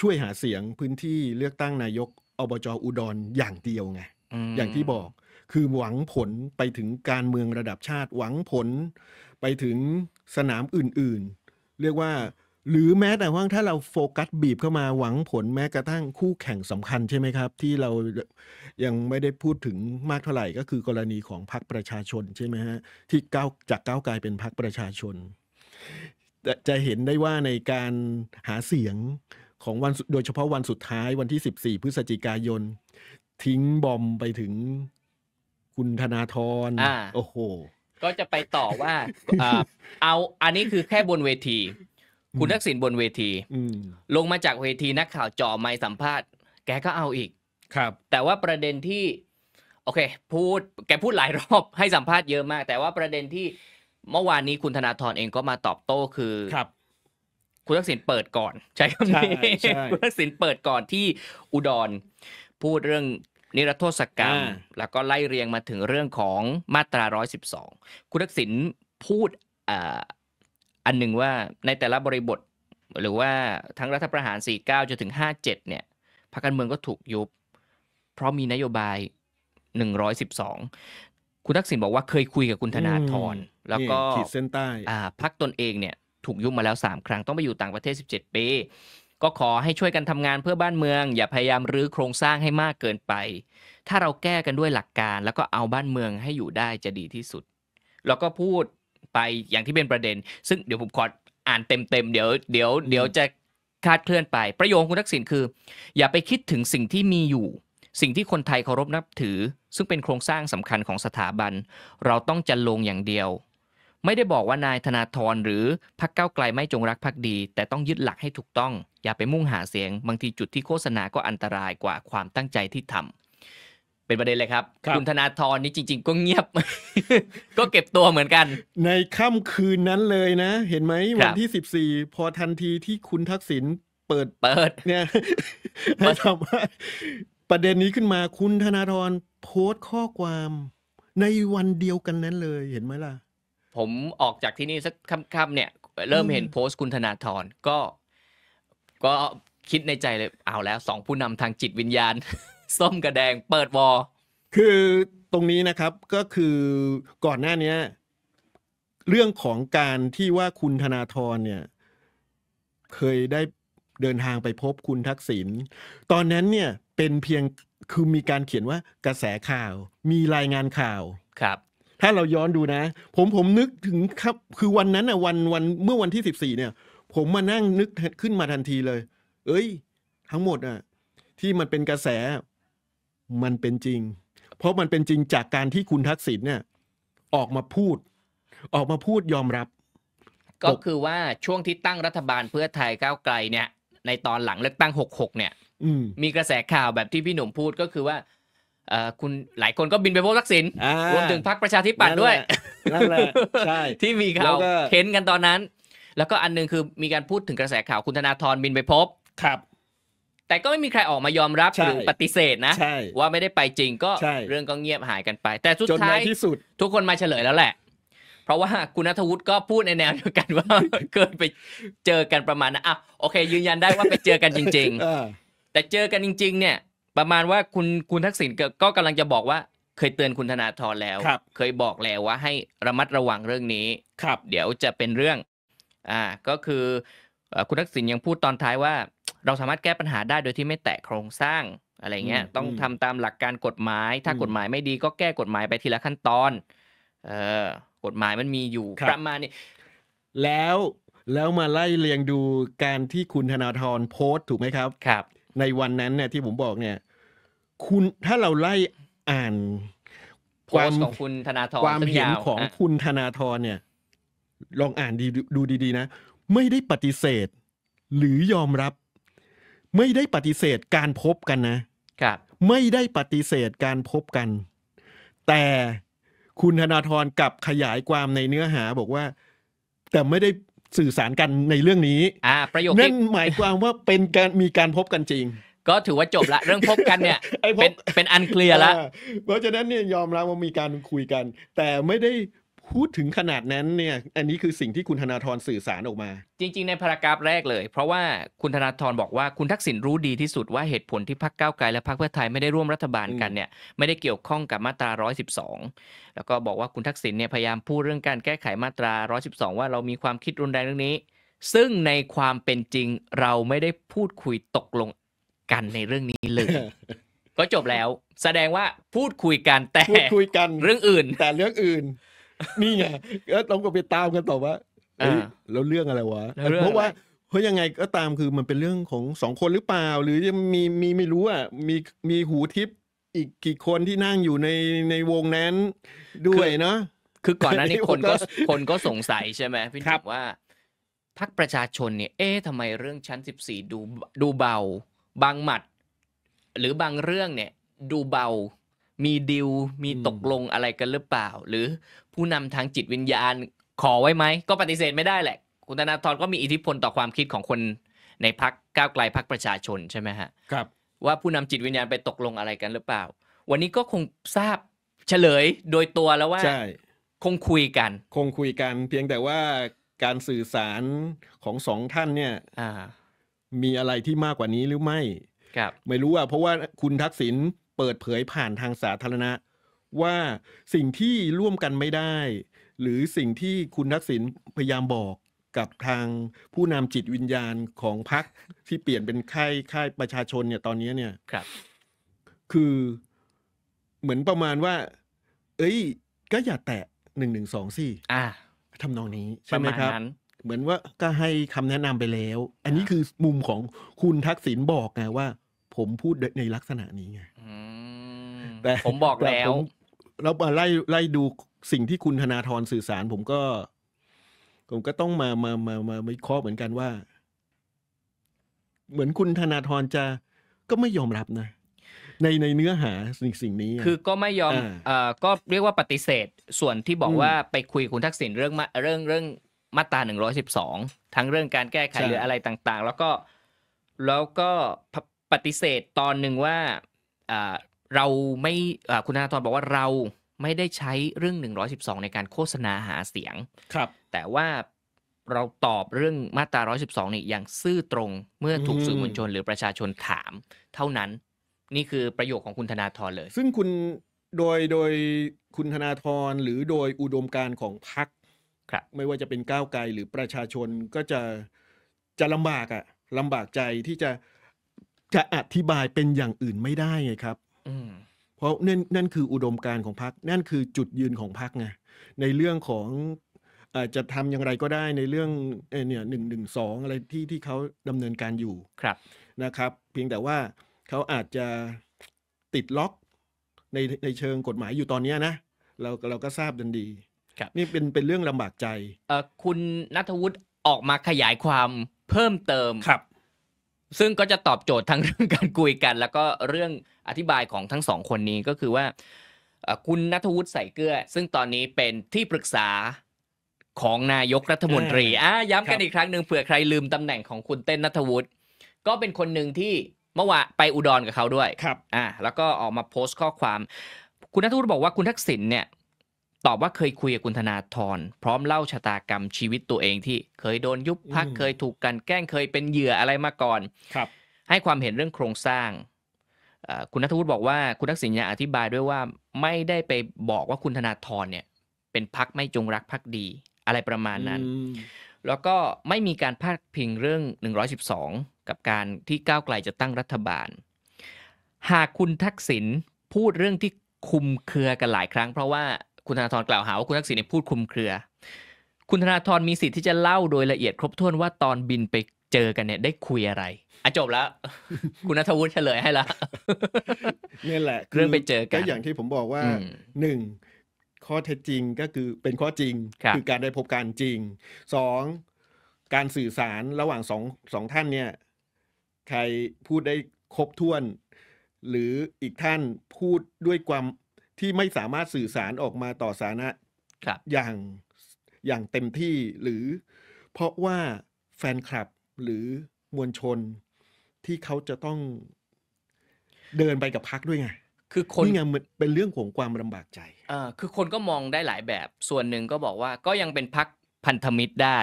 ช่วยหาเสียงพื้นที่เลือกตั้งนายกอบจอุดรอย่างเดียวไง อย่างที่บอกคือหวังผลไปถึงการเมืองระดับชาติหวังผลไปถึงสนามอื่นๆ เรียกว่าหรือแม้แต่ว่าถ้าเราโฟกัสบีบเข้ามา หวังผลแม้กระทั่งคู่แข่งสำคัญใช่ไหมครับ ที่เรายังไม่ได้พูดถึงมากเท่าไหร่ก็คือกรณีของพรรคประชาชนใช่ไหมฮะที่ก้าวจากก้าวไกลเป็นพรรคประชาชน จะเห็นได้ว่าในการหาเสียงของวันโดยเฉพาะวันสุดท้ายวันที่ 14 พฤศจิกายน ทิ้งบอมไปถึงคุณธนาธรอโอ้โห ก็จะไปต่อว่าเอาอันนี้คือแค่บนเวทีคุณทักษิณบนเวทีลงมาจากเวทีนักข่าวจ่อไม้สัมภาษณ์ แกก็เอาอีกครับ แต่ว่าประเด็นที่โอเคพูดแกพูดหลายรอบให้สัมภาษณ์เยอะมาก แต่ว่าประเด็นที่เมื่อวานนี้คุณธนาธรเองก็มาตอบโต้คือครับ คุณทักษิณเปิดก่อน ใช้คำนี้คุณทักษิณเปิดก่อนที่อุดร พูดเรื่องนิรโทษกรรมแล้วก็ไล่เรียงมาถึงเรื่องของมาตราร้อยสิบสองคุณทักษิณพูดอันหนึ่งว่าในแต่ละบริบทหรือว่าทั้งรัฐประหาร 49 จนถึง 57 เนี่ยพรรคการเมืองก็ถูกยุบ เพราะมีนโยบาย 112 คุณทักษิณบอกว่าเคยคุยกับคุณธนาธรแล้วก็ขีดเส้นใต้พรรคตนเองเนี่ย ถูกยุบมาแล้ว 3 ครั้ง ต้องไปอยู่ต่างประเทศ 17 ปี ก็ขอให้ช่วยกันทำงานเพื่อบ้านเมือง อย่าพยายามรื้อโครงสร้างให้มากเกินไป ถ้าเราแก้กันด้วยหลักการ แล้วก็เอาบ้านเมืองให้อยู่ได้จะดีที่สุดแล้วก็พูดไปอย่างที่เป็นประเด็นซึ่งเดี๋ยวผมขออ่านเต็มๆ เดี๋ยวเดี๋ยวเดี๋ยวจะคาดเคลื่อนไปประโยคคุณทักษิณคือ อย่าไปคิดถึงสิ่งที่มีอยู่ สิ่งที่คนไทยเคารพนับถือ ซึ่งเป็นโครงสร้างสำคัญของสถาบัน เราต้องจะลงอย่างเดียว ไม่ได้บอกว่านายธนาธรหรือพักเก้าไกลไม่จงรักภักดี แต่ต้องยึดหลักให้ถูกต้อง อย่าไปมุ่งหาเสียง บางทีจุดที่โฆษณาก็อันตรายกว่าความตั้งใจที่ทำเป็นประเด็นเลยครับ คุณธนาธรนี่จริง ๆ ก็เงียบ ก็เก็บตัวเหมือนกัน ในค่ำคืนนั้นเลยนะ เห็นไหมวันที่สสิบี่พอทันทีที่คุณทักษิณเปิดเปิด เนี่ยมาทำว่าประเด็นนี้ขึ้นมาคุณธนาธรโพสต์ข้อความในวันเดียวกันนั้นเลยเห็นไหมล่ะ ผมออกจากที่นี่สักค่ำๆเนี่ย เริ่มเห็นโพสต์คุณธนาธรก็ ก็คิดในใจเลย เอาแล้วสองผู้นำทางจิตวิญญาณส้มกับแดงเปิดวอคือตรงนี้นะครับก็คือก่อนหน้านี้เรื่องของการที่ว่าคุณธนาธรเนี่ย เคยได้เดินทางไปพบคุณทักษิณตอนนั้นเนี่ย เป็นเพียงคือมีการเขียนว่ากระแสข่าว มีรายงานข่าวครับ ถ้าเราย้อนดูนะ ผมผมนึกถึงครับ คือวันนั้นอ่ะวันวันเมื่อวันที่สิบสี่เนี่ย ผมมานั่งนึกขึ้นมาทันทีเลย เอ้ย ทั้งหมดอ่ะที่มันเป็นกระแสมันเป็นจริง เพราะมันเป็นจริงจากการที่คุณทักษิณเนี่ย ออกมาพูด ออกมาพูดยอมรับ ก็คือว่าช่วงที่ตั้งรัฐบาลเพื่อไทยก้าวไกลเนี่ย ในตอนหลังเลือกตั้งหกหกเนี่ยมีกระแสข่าวแบบที่พี่หนุ่มพูดก็คือว่าคุณหลายคนก็บินไปพบทักษิณรวมถึงพรรคประชาธิปัตย์ด้วย นั่นแหละใช่ ที่มีข่าวเห็นกันตอนนั้น แล้วก็อันนึงคือมีการพูดถึงกระแสข่าวคุณธนาธรบินไปพบครับแต่ก็ไม่มีใครออกมายอมรับหรือปฏิเสธนะ ว่าไม่ได้ไปจริงก็เรื่องก็เงียบหายกันไป แต่สุดท้ายที่สุด ทุกคนมาเฉลยแล้วแหละ เพราะว่าคุณนัทวุฒิก็พูดในแนวเดียวกันว่าเคยไปเจอกันประมาณนะอ่ะโอเค ยืนยันได้ว่าไปเจอกันจริงๆแต่เจอกันจริง ๆ เนี่ย ประมาณว่าคุณคุณทักษิณก็กำลังจะบอกว่า เคยเตือนคุณธนาธรแล้วเคยบอกแล้วว่าให้ระมัดระวังเรื่องนี้ครับ เดี๋ยวจะเป็นเรื่อง อ่าก็คือ คุณทักษิณยังพูดตอนท้ายว่าเราสามารถแก้ปัญหาได้โดยที่ไม่แตะโครงสร้างอะไรเงี้ยต้องทำตามหลักการกฎหมายถ้ากฎหมายไม่ดีก็แก้กฎหมายไปทีละขั้นตอน เออกฎหมายมันมีอยู่ประมาณนี้แล้วแล้วมาไล่เรียงดูการที่คุณธนาธรโพสต์ถูกไหมครับ ครับ ในวันนั้นเนี่ยที่ผมบอกเนี่ย คุณถ้าเราไล่อ่าน ความของคุณธนาธรความเห็นของคุณธนาธรเนี่ย ลองอ่านดีดูดี ๆนะไม่ได้ปฏิเสธ หรือยอมรับไม่ได้ปฏิเสธการพบกันนะครับไม่ได้ปฏิเสธการพบกัน แต่คุณธนาธรกับขยายความในเนื้อหาบอกว่า แต่ไม่ได้สื่อสารกันในเรื่องนี้อ่าประโยคนั่นหมายความว่าเป็นการมีการพบกันจริง ก็ถือว่าจบละ เรื่องพบกันเนี่ย เป็นเป็นอันเคลียร์ละ เพราะฉะนั้นเนี่ยยอมรับว่ามีการคุยกัน แต่ไม่ได้พูดถึงขนาดนั้นเนี่ยอันนี้คือสิ่งที่คุณธนาธรสื่อสารออกมา จริง ๆในพารากราฟแรกเลย เพราะว่าคุณธนาธรบอกว่าคุณทักษิณรู้ดีที่สุดว่าเหตุผลที่พักเก้าไกลและพักเพื่อไทยไม่ได้ร่วมรัฐบาลกันเนี่ยไม่ได้เกี่ยวข้องกับมาตรา 112 แล้วก็บอกว่าคุณทักษิณเนี่ยพยายามพูดเรื่องการแก้ไขมาตรา 112 ว่าเรามีความคิดรุนแรงเรื่องนี้ ซึ่งในความเป็นจริงเราไม่ได้พูดคุยตกลงกันในเรื่องนี้เลย ก็จบแล้วแสดงว่าพูดคุยกันแต่พูดคุยกันเรื่องอื่นแต่เรื่องอื่นนี่ไงก็ต้องก็ไปตามกันต่อว่าเราแล้วเรื่องอะไรวะเพราะว่าเพราะยังไงก็ตามคือมันเป็นเรื่องของสองคนหรือเปล่า หรือจะมีมีไม่รู้อ่ะมีมีหูทิพย์อีกกี่คนที่นั่งอยู่ในในวงนั้นด้วยเนาะคือก่อนหน้านี้คนก็คนก็สงสัยใช่ไหมพี่หครนุ่มว่าพักประชาชนเนี่ยเอ๊ะทำไมเรื่องชั้นสิบสี่ดูดูเบา บางหมัด หรือบางเรื่องเนี่ย ดูเบา มีดิวมีตกลงอะไรกันหรือเปล่าหรือผู้นำทางจิตวิญญาณขอไว้ไหม ก็ปฏิเสธไม่ได้แหละ คุณธนาธรก็มีอิทธิพลต่อความคิดของคนในพักก้าวไกลพักประชาชนใช่ไหมฮะ ครับ ว่าผู้นำจิตวิญญาณไปตกลงอะไรกันหรือเปล่า วันนี้ก็คงทราบเฉลยโดยตัวแล้วว่าใช่คงคุยกัน คงคุยกัน เพียงแต่ว่าการสื่อสารของสองท่านเนี่ยมีอะไรที่มากกว่านี้หรือไม่ครับไม่รู้อ่ะเพราะว่าคุณทักษิณเปิดเผยผ่านทางสาธารณะว่าสิ่งที่ร่วมกันไม่ได้ หรือสิ่งที่คุณทักษิณพยายามบอกกับทางผู้นำจิตวิญญาณของพรรคที่เปลี่ยนเป็นค่ายค่ายประชาชนเนี่ยตอนนี้เนี่ยครับ คือ เหมือนประมาณว่า เอ้ย ก็อย่าแตะหนึ่งหนึ่งสองสี่อ่าทำนองนี้ใช่ไหมครับเหมือนว่าก็ให้คำแนะนำไปแล้ว อันนี้คือมุมของคุณทักษิณบอกไงว่า ผมพูดในลักษณะนี้ไงแต่ผมบอกแล้วเรมาไล่ไล่ดูสิ่งที่คุณธนาธรสื่อสารผมก็ ผมก็ต้องมามามามาวิเคราะห์เหมือนกันว่า เหมือนคุณธนาธรจะก็ไม่ยอมรับนะในในเนื้อหาสิ่งสิ่งนี้ คือก็ไม่ยอมเอ่อก็เรียกว่าปฏิเสธส่วนที่บอกว่าไปคุยคุณทักษิณเรื่องเรื่องเรื่องมาตราหนึ่งร้อยสิบสองทั้งเรื่องการแก้ไขหรืออะไรต่าง ๆ แล้วก็แล้วก็ปฏิเสธตอนหนึ่งว่าเราไม่คุณธนาธรบอกว่าเราไม่ได้ใช้เรื่อง 112 ในการโฆษณาหาเสียง ครับ แต่ว่าเราตอบเรื่องมาตรา 112 นี่อย่างซื่อตรง เมื่อถูกสื่อมวลชน หรือประชาชนถามเท่านั้น นี่คือประโยคของคุณธนาธรเลย ซึ่งคุณ โดยโดยคุณธนาธรหรือโดยอุดมการของพรรคครับ ไม่ว่าจะเป็นก้าวไกลหรือประชาชนก็จะจะลำบากอะลำบากใจที่จะจะอธิบายเป็นอย่างอื่นไม่ได้ไงครับเพราะนั่นนั่นคืออุดมการของพรรคนั่นคือจุดยืนของพรรคไงในเรื่องของอาจะทำอย่างไรก็ได้ในเรื่องเนี่ยหนึ่งหนึ่งสองอะไรที่ที่เขาดำเนินการอยู่ครับนะครับ เพียงแต่ว่าเขาอาจจะติดล็อกในในเชิงกฎหมายอยู่ตอนนี้นะ เราเราก็ทราบดันดี นี่เป็นเป็นเรื่องลำบากใจเออคุณนัทวุฒิออกมาขยายความเพิ่มเติมครับซึ่งก็จะตอบโจทย์ทั้งเรื่องการคุยกัน แล้วก็เรื่องอธิบายของทั้งสองคนนี้ก็คือว่าคุณนัทวุฒิใส่เกลือซึ่งตอนนี้เป็นที่ปรึกษาของนายกรัฐมนตรีอ่าย้ำกันอีกครั้งหนึ่งเผื่อใครลืมตำแหน่งของคุณเต้นนัทวุฒิก็เป็นคนหนึ่งที่ เมื่อวานไปอุดรกับเขาด้วยครับอ่าแล้วก็ออกมาโพสต์ข้อความ คุณนัทวุฒิบอกว่าคุณทักษิณเนี่ยตอบว่าเคยคุยกับคุณธนาธรพร้อมเล่าชะตากรรมชีวิตตัวเองที่เคยโดนยุบพักเคยถูกกันแกล้งเคยเป็นเหยื่ออะไรมาก่อนครับ ให้ความเห็นเรื่องโครงสร้างคุณนัทวุฒิบอกว่าคุณทักษิณยังอธิบายด้วยว่าไม่ได้ไปบอกว่าคุณธนาธรเนี่ย เป็นพักไม่จงรักพักดีอะไรประมาณนั้น แล้วก็ไม่มีการพาดพิงเรื่อง 112 กับการที่ก้าวไกลจะตั้งรัฐบาล หากคุณทักษิณพูดเรื่องที่คุมเครือกันหลายครั้งเพราะว่าคุณธนาธรกล่าวหาว่าคุณทักษิณพูดคุมเครือ คุณธนาธรมีสิทธิ์ที่จะเล่าโดยละเอียดครบถ้วนว่าตอนบินไปเจอกันเนี่ย ได้คุยอะไร อ่ะจบแล้ว คุณนัทวุฒิเฉลยให้ละเนี่ยแหละเรื่องไปเจอกันก็อย่างที่ผมบอกว่าหนึ่งข้อเท็จจริงก็คือเป็นข้อจริง คือการได้พบการจริงสองการสื่อสารระหว่างสองสองท่านเนี่ย ใครพูดได้ครบถ้วน หรืออีกท่านพูดด้วยความที่ไม่สามารถสื่อสารออกมาต่อสาธารณะครับอย่างอย่างเต็มที่หรือ เพราะว่าแฟนคลับหรือมวลชนที่เขาจะต้องเดินไปกับพักด้วยไงคือคนนี่ไงมันเป็นเรื่องของความลำบากใจอ่าคือคนก็มองได้หลายแบบ ส่วนหนึ่งก็บอกว่าก็ยังเป็นพักพันธมิตรได้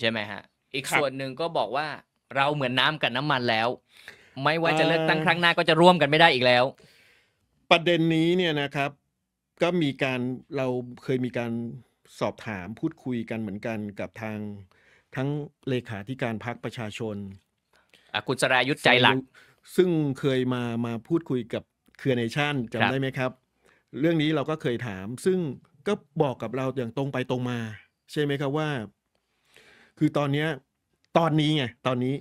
ใช่ไหมฮะ อีกส่วนหนึ่งก็บอกว่าเราเหมือนน้ำกับน้ำมันแล้ว ไม่ว่าจะเลือกตั้งครั้งหน้าก็จะร่วมกันไม่ได้อีกแล้ว ประเด็นนี้เนี่ยนะครับก็มีการเราเคยมีการสอบถามพูดคุยกันเหมือนกันกับทางทั้งเลขาธิการพักประชาชนคุณสรายุทธใจหลัก ซึ่งเคยมามาพูดคุยกับเครือเนชั่นจำได้ไหมครับ เรื่องนี้เราก็เคยถาม ซึ่งก็บอกกับเราอย่างตรงไปตรงมา ใช่ไหมครับว่า คือตอนเนี้ยตอนนี้ไงตอนนี้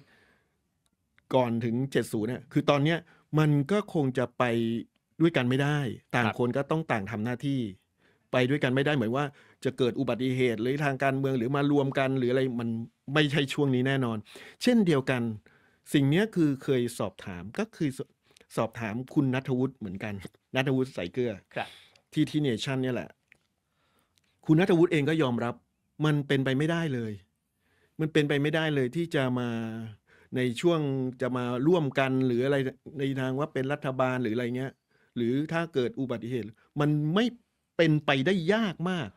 ก่อนถึงเจ็ดศูนย์เนี่ยคือตอนเนี้ยมันก็คงจะไปด้วยกันไม่ได้ ต่างคนก็ต้องต่างทำหน้าที่ ไปด้วยกันไม่ได้เหมือนว่าจะเกิดอุบัติเหตุหรือทางการเมืองหรือมารวมกันหรืออะไรมันไม่ใช่ช่วงนี้แน่นอน เช่นเดียวกัน สิ่งนี้คือเคยสอบถามก็คือสอบถามคุณนัทวุฒิเหมือนกันนัทวุฒิใส่เกลือที่ทีเนชั่นเนี่ยแหละ คุณนัทวุฒิเองก็ยอมรับ มันเป็นไปไม่ได้เลย มันเป็นไปไม่ได้เลยที่จะมาในช่วงจะมาร่วมกันหรืออะไรในทางว่าเป็นรัฐบาลหรืออะไรเงี้ยหรือถ้าเกิดอุบัติเหตุมันไม่เป็นไปได้ยากมาก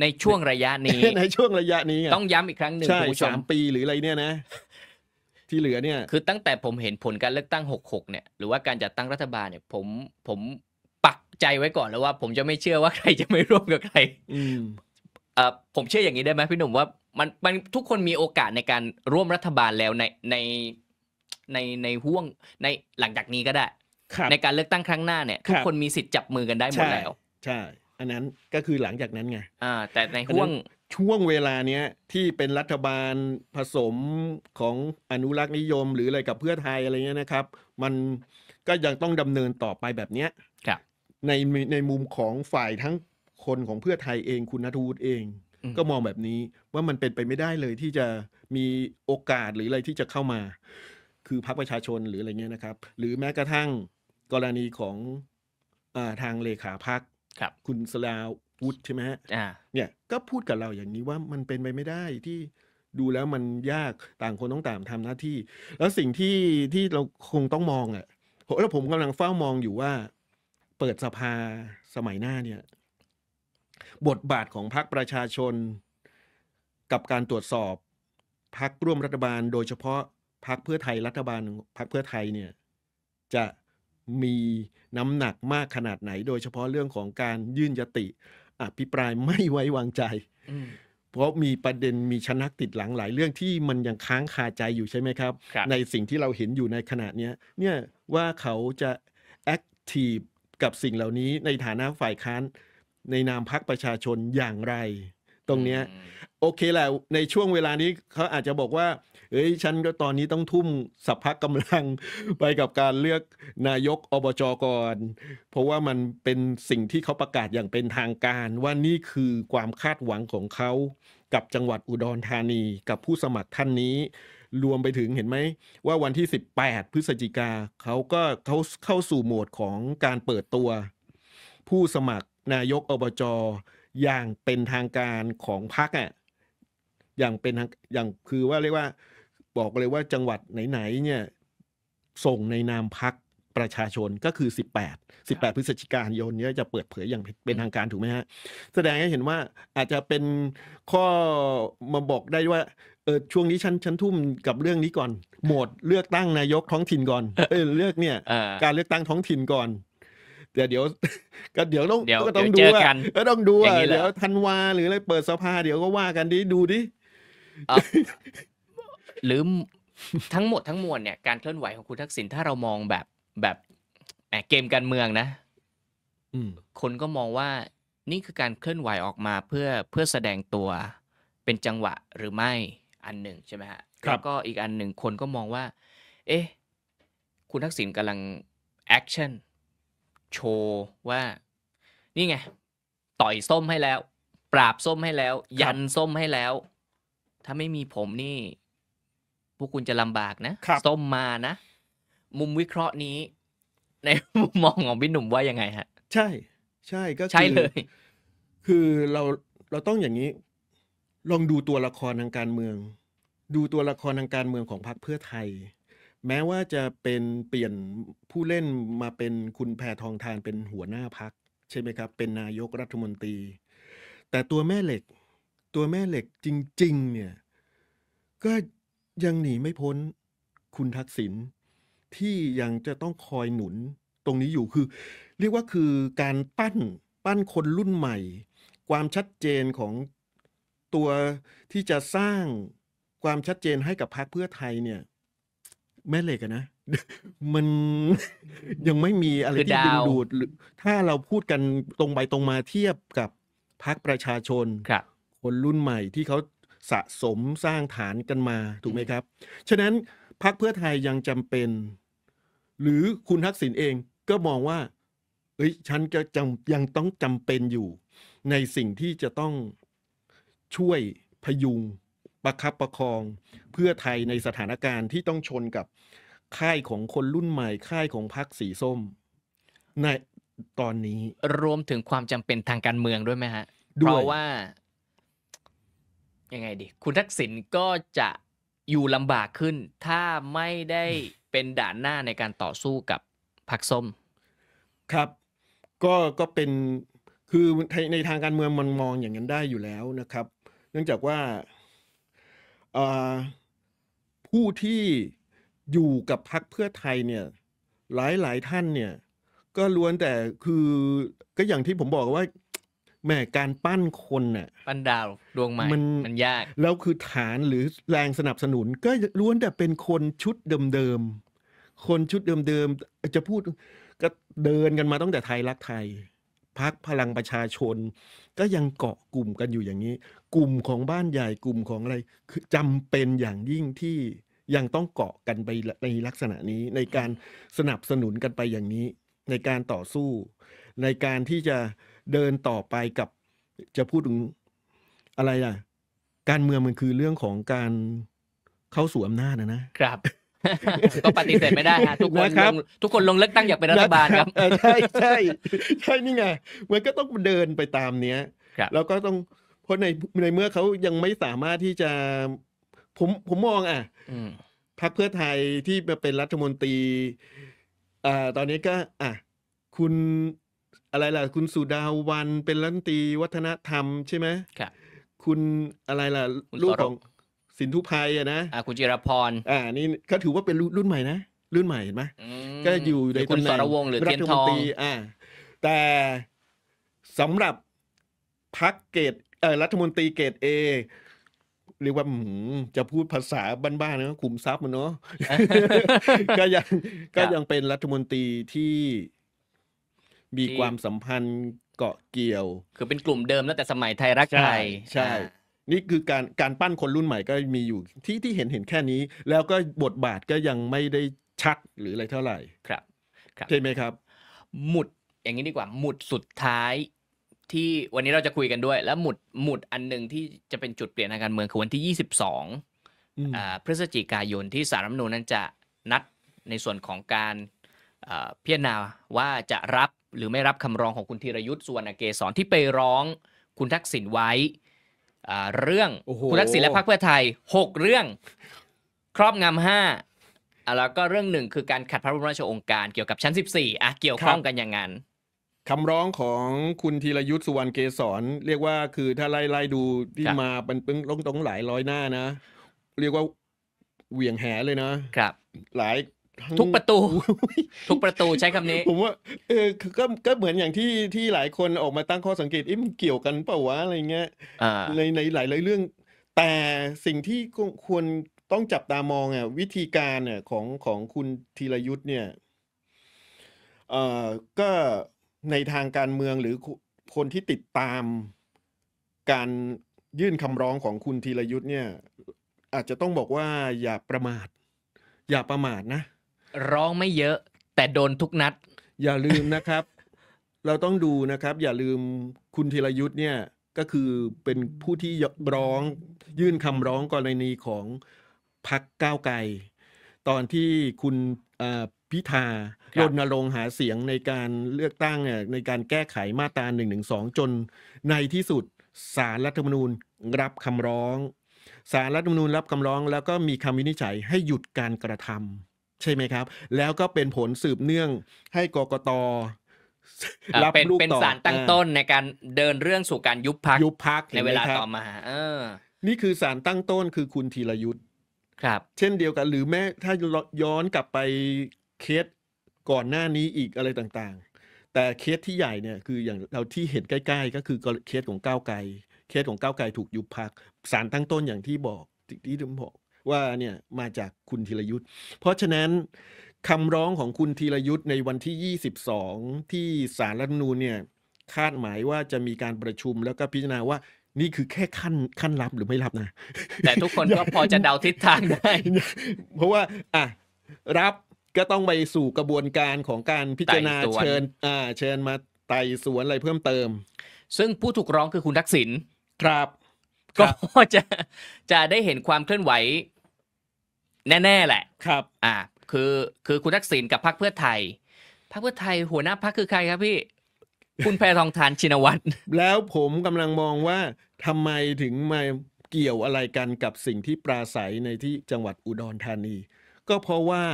ในช่วงระยะนี้ในช่วงระยะนี้ต้องย้ำอีกครั้งหนึ่งใช่สามปีหรืออะไรเนี่ยนะ ที่เหลือเนี่ยคือตั้งแต่ผมเห็นผลการเลือกตั้ง66เนี่ย หรือว่าการจัดตั้งรัฐบาลเนี่ยผมผมปักใจไว้ก่อนแล้วว่า ผมจะไม่เชื่อว่าใครจะไม่ร่วมกับใครมอ่าผมเชื่ออย่างนี้ได้ไหมพี่หนุ่มว่ามันมันทุกคนมีโอกาสในการร่วมรัฐบาลแล้ว ในในในในห่วงในหลังจากนี้ก็ได้ในการเลือกตั้งครั้งหน้าเนี่ยทุกคนมีสิทธิ์จับมือกันได้หมดแล้ว ใช่ อันนั้นก็คือหลังจากนั้นไงอ่าแต่ในห่วง ช่วงเวลาเนี้ย ที่เป็นรัฐบาลผสมของอนุรักษ์นิยมหรืออะไรกับเพื่อไทยอะไรเงี้ยนะครับ มันก็ยังต้องดำเนินต่อไปแบบเนี้ยในในมุมของฝ่ายทั้งคนของเพื่อไทยเอง คุณนทูดเอง ก็มองแบบนี้ว่ามันเป็นไปไม่ได้เลยที่จะมีโอกาสหรืออะไรที่จะเข้ามา คือพรรคประชาชนหรืออะไรเงี้ยนะครับ หรือแม้กระทั่งกรณีของอทางเลขาพักคคุณสลาวุฒิใช่ไหมฮะเนี่ยก็พูดกับเราอย่างนี้ว่ามันเป็นไปไม่ได้ที่ดูแล้วมันยากต่างคนต้องต่างทำหน้าที่ แล้วสิ่งที่ที่เราคงต้องมองอะ่ะแล้วผมกำลังเฝ้ามองอยู่ว่าเปิดสภาสมัยหน้าเนี่ย บทบาทของพักประชาชน กับการตรวจสอบพักร่วมรัฐบาล โดยเฉพาะพักเพื่อไทยรัฐบาลพักเพื่อไทยเนี่ย จะมีน้ำหนักมากขนาดไหน โดยเฉพาะเรื่องของการยื่นยติอภิปรายไม่ไว้วางใจเพราะมีประเด็นมีชนักติดหลังหลาย เรื่องที่มันยังค้างคาใจอยู่ใช่ไหมครับรบในสิ่งที่เราเห็นอยู่ในขณะนี้เนี่ยว่าเขาจะแอคทีฟกับสิ่งเหล่านี้ในฐานะฝ่ายค้านในนามพักประชาชนอย่างไรตรงเนี้ยโอเคแหละในช่วงเวลานี้เขาอาจจะบอกว่าเอ้ยฉันก็ตอนนี้ต้องทุ่มสัพพะกำลังไปกับการเลือกนายกอบจก่อนเพราะว่ามันเป็นสิ่งที่เขาประกาศอย่างเป็นทางการ ว่านี่คือความคาดหวังของเขากับจังหวัดอุดรธานี กับผู้สมัครท่านนี้ รวมไปถึงเห็นไหม ว่าวันที่ 18 พฤศจิกาเขาก็เขาเข้าสู่โหมดของการเปิดตัว ผู้สมัครนายกอบจอย่างเป็นทางการของพรรคอ่ะอย่างเป็นอย่างคือว่าเรียกว่าบอกเลยว่าจังหวัดไหนๆเนี่ย ส่งในนามพักประชาชนก็คือ 18 18พฤศจิกายนนี้จะเปิดเผยอย่างเป็นทางการถูกไหมฮะ แสดงให้เห็นว่าอาจจะเป็นข้อมาบอกได้ว่า เออช่วงนี้ฉันฉันทุ่มกับเรื่องนี้ก่อน โหมดเลือกตั้งนายกท้องถิ่นก่อนเออเลือกเนี่ยการเลือกตั้งท้องถิ่นก่อนแต่เดี๋ยวก็เดี๋ยวต้องก็ต้องดูก่นก็ต้องดูอ่ะเดี๋ยวทันวาหรืออะไรเปิดสภาเดี๋ยวก็ว่ากันดิดูดิหรือทั้งหมดทั้งมวลเนี่ยการเคลื่อนไหวของคุณทักษิณถ้าเรามองแบบแบบเกมการเมืองนะคนก็มองว่า นี่คือการเคลื่อนไหวออกมาเพื่อเพื่อแสดงตัวเป็นจังหวะหรือไม่อันหนึ่งใช่ไหมฮะแล้วก็อีกอันหนึ่งคนก็มองว่า เอ๊ะคุณทักษิณกำลังแอคชั่นโชว์ว่า นี่ไง ต่อยส้มให้แล้ว ปราบส้มให้แล้ว ยันส้มให้แล้ว ถ้าไม่มีผมนี่พวกคุณจะลำบากนะส้มมานะ มุมวิเคราะห์นี้ในมุมมองของพี่หนุ่มว่ายังไงฮะ ใช่ ใช่ก็ใช่เลยคือเราเราต้องอย่างนี้ ลองดูตัวละครทางการเมือง ดูตัวละครทางการเมืองของพรรคเพื่อไทย แม้ว่าจะเป็นเปลี่ยนผู้เล่นมาเป็นคุณแพทองทานเป็นหัวหน้าพักใช่ไหมครับเป็นนายกรัฐมนตรี แต่ตัวแม่เหล็ก ตัวแม่เหล็กจริง ๆ เนี่ยก็ยังหนีไม่พ้นคุณทักษิณที่ยังจะต้องคอยหนุนตรงนี้อยู่คือ เรียกว่าคือการปั้น ปั้นคนรุ่นใหม่ ความชัดเจนของตัวที่จะสร้างความชัดเจนให้กับพรรคเพื่อไทยเนี่ย แม่เหล็กนะ มันยังไม่มีอะไรที่ดึงดูดหรือถ้าเราพูดกันตรงไปตรงมาเทียบกับพรรคประชาชนคคนรุ่นใหม่ที่เขาสะสมสร้างฐานกันมาถูกไหมครับ ฉะนั้นพักเพื่อไทยยังจำเป็น หรือคุณทักษิณเองก็มองว่า เอ้ย ฉันจะจำยังต้องจำเป็นอยู่ ในสิ่งที่จะต้องช่วยพยุงประคับประคอง เพื่อไทยในสถานการณ์ที่ต้องชนกับ ค่ายของคนรุ่นใหม่ค่ายของพักสีส้ม ในตอนนี้รวมถึงความจำเป็นทางการเมืองด้วยไหมฮะเพราะว่ายังไงดีคุณทักษิณก็จะอยู่ลำบากขึ้น ถ้าไม่ได้เป็นด่านหน้าในการต่อสู้กับพรรคส้มครับ ก็ก็เป็นคือในทางการเมืองมันมองอย่างนั้นได้อยู่แล้วนะครับ เนื่องจากว่าผู้ที่อยู่กับพรรคเพื่อไทยเนี่ยหลายหลายท่านเนี่ยก็ล้วนแต่คือก็อย่างที่ผมบอกว่าแม่การปั้นคนน่ะปั้นดาวดวงใหม่มันมันยากแล้วคือฐานหรือแรงสนับสนุน ก็ล้วนแต่เป็นคนชุดเดิมๆคนชุดเดิมๆจะพูดก็เดินกันมาตั้งแต่ไทยรักไทย พักพลังประชาชน ก็ยังเกาะกลุ่มกันอยู่อย่างนี้ กลุ่มของบ้านใหญ่กลุ่มของอะไรคือจำเป็นอย่างยิ่งที่ยังต้องเกาะกันไปในลักษณะนี้ ในการสนับสนุนกันไปอย่างนี้ ในการต่อสู้ในการที่จะเดินต่อไปกับ จะพูดถึงอะไรล่ะ การเมืองมันคือเรื่องของการเข้าสู่อำนาจนะนะครับก็ปฏิเสธไม่ได้ฮะทุกคนลงทุกคนลงเลือกตั้งอยากเป็นรัฐบาลครับ ใช่ใช่ ใช่นี่ไงมันก็ต้องเดินไปตามเนี้ยแล้วก็ต้องเพราะในในเมื่อเขายังไม่สามารถที่จะผมผมมอง อ่ะพรรคเพื่อไทยที่มาเป็นรัฐมนตรีอ่าตอนนี้ก็ อ่ะ คุณอะไรล่ะ คุณสุดาวันเป็นรัฐมนตรีวัฒนธรรมใช่ไหมครับ คุณอะไรล่ะลูกของสินทุพัยอะนะอ่าคุณจิรพร อ่า นี่ก็ถือว่าเป็นรุ่นใหม่นะ รุ่นใหม่เห็นไหมก็อยู่ในตำแหรวงรัฐมนตรีอ่าแต่สำหรับพักเกตเออรัฐมนตรีเกตเอเรียกว่าจะพูดภาษาบ้านๆนะขุมทรัพย์มันเนาะก็ยังก็ยังเป็นรัฐมนตรีที่มีความสัมพันธ์เกาะเกี่ยว คือเป็นกลุ่มเดิมตั้งแต่สมัยไทยรักไทย ใช่ นี่คือการการปั้นคนรุ่นใหม่ก็มีอยู่ที่ที่เห็นเห็นแค่นี้ แล้วก็บทบาทก็ยังไม่ได้ชัดหรืออะไรเท่าไหร่ครับครับใช่ไหมครับ หมุดอย่างนี้ดีกว่า หมุดสุดท้ายที่วันนี้เราจะคุยกันด้วย แล้วหมุดหมุดอันหนึ่งที่จะเป็นจุดเปลี่ยนทางการเมืองคือวันที่ 22อ่าพฤศจิกายนที่สารรัฐมนูลนั้นจะนัดในส่วนของการพิจารณาว่าจะรับหรือไม่รับคำร้องของคุณธีรยุทธ์สุวรรณเกษรที่ไปร้องคุณทักษิณไว้เรื่องคุณทักษิณและพรรคเพื่อไทย 6 เรื่องครอบงำห้าแล้วก็เรื่องหนึ่งคือการขัดพระบรมราชโองการเกี่ยวกับชั้น 14อ่ะเกี่ยวข้องกันอย่างนั้นคำร้องของคุณธีรยุทธ์สุวรรณเกษรเรียกว่าคือถ้าไล่ไล่ดูที่มาเป็นปึ้งลงตรงหลายร้อยหน้านะ เรียกว่าเหวี่ยงแหเลยนะครับ หลายทุกประตู ทุกประตูใช้คำนี้ผมว่าเออก็ก็เหมือนอย่างที่ที่หลายคนออกมาตั้งข้อสังเกตเอ๊ะมันเกี่ยวกันเปล่าวะ อะไรเงี้ยในในหลายๆเรื่อง แต่สิ่งที่ควรต้องจับตามองอ่ะวิธีการเนี่ยของของคุณธีรยุทธ์เนี่ยเอ่อก็ในทางการเมืองหรือคนที่ติดตามการยื่นคำร้องของคุณธีรยุทธ์เนี่ย อาจจะต้องบอกว่าอย่าประมาท อย่าประมาทนะร้องไม่เยอะแต่โดนทุกนัด อย่าลืมนะครับ เราต้องดูนะครับอย่าลืมคุณธีรยุทธ์เนี่ย ก็คือเป็นผู้ที่ร้องยื่นคำร้องกรณีของพักก้าวไกลตอนที่คุณพิธารณรงหาเสียงในการเลือกตั้งในการแก้ไขมาตรา1นึจนในที่สุดสารรัฐธรรมนูญรับคำร้อง สารรัฐธรรมนูญรับคำร้อง แล้วก็มีคำวินิจฉัยให้หยุดการกระทำใช่ไหมครับแล้วก็เป็นผลสืบเนื่องให้กกตรับเป็นเป็นสารตั้งต้นในการเดินเรื่องสู่การยุบพักยุบพักในเวลาต่อมาเออ นี่คือสารตั้งต้นคือคุณธีรยุทธ์ครับ เช่นเดียวกัน หรือแม้ถ้าย้อนกลับไปเคสก่อนหน้านี้อีกอะไรต่าง ๆ แต่เคสที่ใหญ่เนี่ย คืออย่างเราที่เห็นใกล้ๆ ก็คือเคสของก้าวไกลเคสของก้าวไกลถูกยุบพักสารตั้งต้นอย่างที่บอกที่ที่ผมบอกว่าเนี่ยมาจากคุณธีรยุทธ์ เพราะฉะนั้นคำร้องของคุณธีรยุทธ์ในวันที่ 22 ที่สารรัฐนูนเนี่ยคาดหมายว่าจะมีการประชุมแล้วก็พิจารณาว่า นี่คือแค่ขั้นขั้นรับหรือไม่รับนะ แต่ทุกคนก็พอจะเดาทิศทางได้ เพราะว่าอ่ะรับก็ต้องไปสู่กระบวนการของการพิจารณาเชิญ อ่าเชิญมาไต่สวนอะไรเพิ่มเติม ซึ่งผู้ถูกร้องคือคุณทักษิณครับก็จะจะได้เห็นความเคลื่อนไหว แน่ๆ แหละครับอ่าคือคือคุณทักษิณกับพรรคเพื่อไทยพรรคเพื่อไทยหัวหน้าพรรคคือใครครับพี่ คุณแพทองทานชินวัตรแล้วผมกำลังมองว่าทำไมถึงมาเกี่ยวอะไรกันกับสิ่งที่ปราศัยในที่จังหวัดอุดรธานี ก็เพราะว่า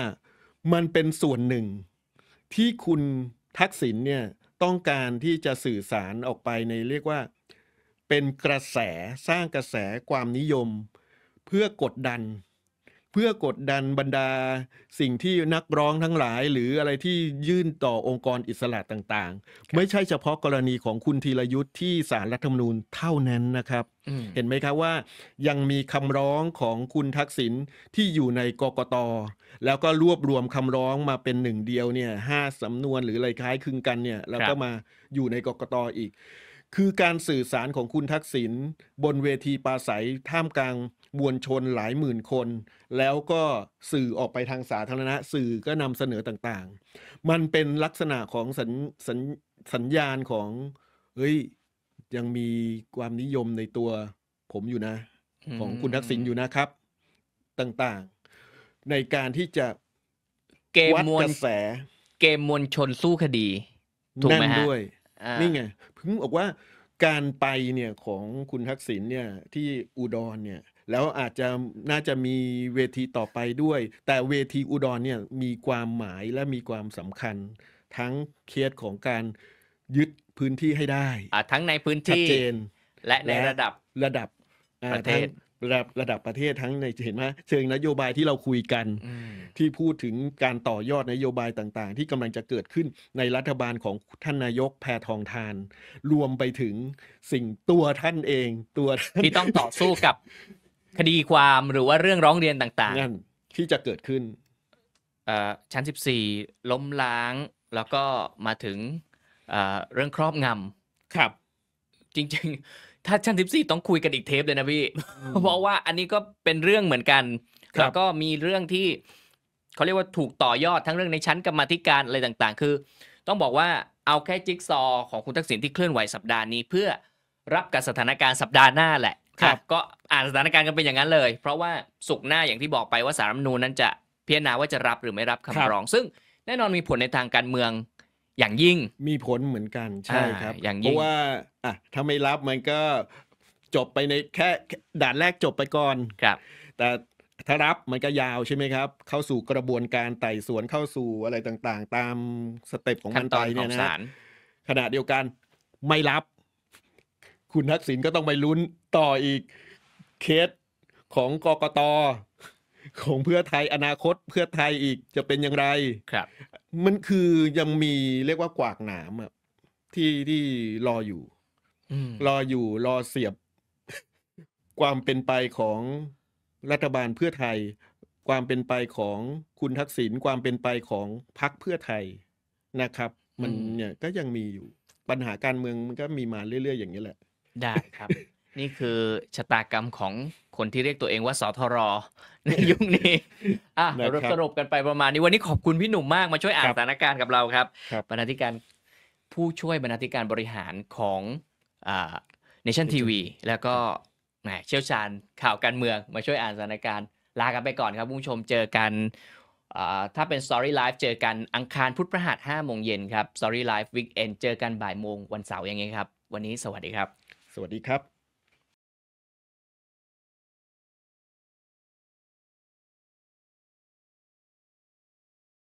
มันเป็นส่วนหนึ่ง ที่คุณทักษิณเนี่ยต้องการที่จะสื่อสารออกไปในเรียกว่าเป็นกระแสสร้างกระแสความนิยม เพื่อกดดัน เพื่อกดดันบรรดาสิ่งที่นักร้องทั้งหลายหรืออะไรที่ยื่นต่อองค์กรอิสระต่างๆ ไม่ใช่เฉพาะกรณีของคุณธีรยุทธ์ที่สารรัฐธรรมนูญเท่านั้นนะครับ เห็นไหมครับว่ายังมีคำร้องของคุณทักษิณที่อยู่ในกกตแล้วก็รวบรวมคำร้องมาเป็นหนึ่งเดียวเนี่ยห้าสำนวนหรืออะไรคล้ายคลึงกันเนี่ยแล้วก็มาอยู่ในกกตอีกคือการสื่อสารของคุณทักษิณ บนเวทีปราศัยท่ามกลางมวลชนหลายหมื่นคน แล้วก็สื่อออกไปทางสาธารณะสื่อก็นำเสนอต่างๆ มันเป็นลักษณะของสัญสญสัญญาณของเฮ้ยยังมีความนิยมในตัวผมอยู่นะ ของคุณทักษิณอยู่นะครับ ต่างๆ ในการที่จะเกมมวลแส เกมมวลชนสู้คดีถูกไหมฮะด้วยนี่ไงพึงบอกว่าการไปเนี่ย ของคุณทักษิณเนี่ย ที่อุดรเนี่ย แล้วอาจจะน่าจะมีเวทีต่อไปด้วย แต่เวทีอุดรเนี่ย มีความหมายและมีความสำคัญ ทั้งเคสของการยึดพื้นที่ให้ได้ทั้งในพื้นที่ชัดเจน และในระดับระดับประเทศระระดับประเทศทั้งในเห็นไหมเชิงนโยบายที่เราคุยกัน ที่พูดถึงการต่อยอดนโยบายต่างๆ ที่กำลังจะเกิดขึ้นในรัฐบาลของท่านนายกแพทองทาน รวมไปถึงสิ่งตัวท่านเองตัวที่ต้องต่อสู้กับคดีความหรือว่าเรื่องร้องเรียนต่างๆนั่นที่จะเกิดขึ้นชั้นสสิบี่ล้มล้างแล้วก็มาถึงเรื่องครอบงำครับ จริงถ้าชั้นสิบสี่ต้องคุยกันอีกเทปเลยนะพี่ เพราะว่าอันนี้ก็เป็นเรื่องเหมือนกัน แล้วก็มีเรื่องที่ เขาเรียกว่าถูกต่อยอดทั้งเรื่องในชั้นกรรมธิการอะไรต่างๆ คือ ต้องบอกว่าเอาแค่จิ๊กซอ ของคุณทักษิณที่เคลื่อนไหวสัปดาห์นี้เพื่อรับกับสถานการณ์สัปดาห์หน้าแหละ ครับ ก็อ่านสถานการณ์กันเป็นอย่างนั้นเลย เพราะว่าสุกหน้าอย่างที่บอกไปว่าสารรัฐมนูนั้นจะพิจารณาว่าจะรับหรือไม่รับคำร้อง ซึ่งแน่นอนมีผลในทางการเมืองอย่างยิ่งมีผลเหมือนกันใช่ครับอย่างเพยิ่งราะว่าอ่ะถ้าไม่รับมันก็จบไปในแค่ด่านแรกจบไปก่อนครับ แต่ถ้ารับมันก็ยาวใช่ไหมครับ เข้าสู่กระบวนการไต่สวนเข้าสู่อะไรต่างๆ ตามสเต็ปของมันตไปเนี่ยนะขณะเดียวกันไม่รับคุณทักษิณก็ต้องไปลุ้นต่ออีก เคสของกกตของเพื่อไทยอนาคตเพื่อไทยอีกจะเป็นอย่างไรครับ มันคือยังมีเรียกว่ากวากหนามอะที่ที่รออยู่รออยู่รอเสียบ ความเป็นไปของรัฐบาลเพื่อไทย ความเป็นไปของคุณทักษิณความเป็นไปของพรรคเพื่อไทยนะครับ มันเนี่ยก็ยังมีอยู่ ปัญหาการเมืองมันก็มีมาเรื่อย ๆอย่างนี้แหละได้ครับ นี่คือชะตากรรมของคนที่เรียกตัวเองว่าสทรในยุคนี้ อ่ะเราสรุปกันไปประมาณนี้ วันนี้ขอบคุณพี่หนุ่มมากมาช่วยอ่านสถานการณ์กับเราครับบรรณาธิการผู้ช่วยบรรณาธิการบริหารของเนชั่นทีวีแล้วก็เชี่ยวชาญข่าวการเมือง มาช่วยอ่านสถานการณ์ ลากันไปก่อนครับผู้ชมเจอกันถ้าเป็น Story Live เจอกันอังคารพุธพฤหัส5โมงเย็นครับ Story Live Weekend เจอกันบ่ายโมงวันเสาร์ยังไงครับ วันนี้สวัสดีครับ สวัสดีครับ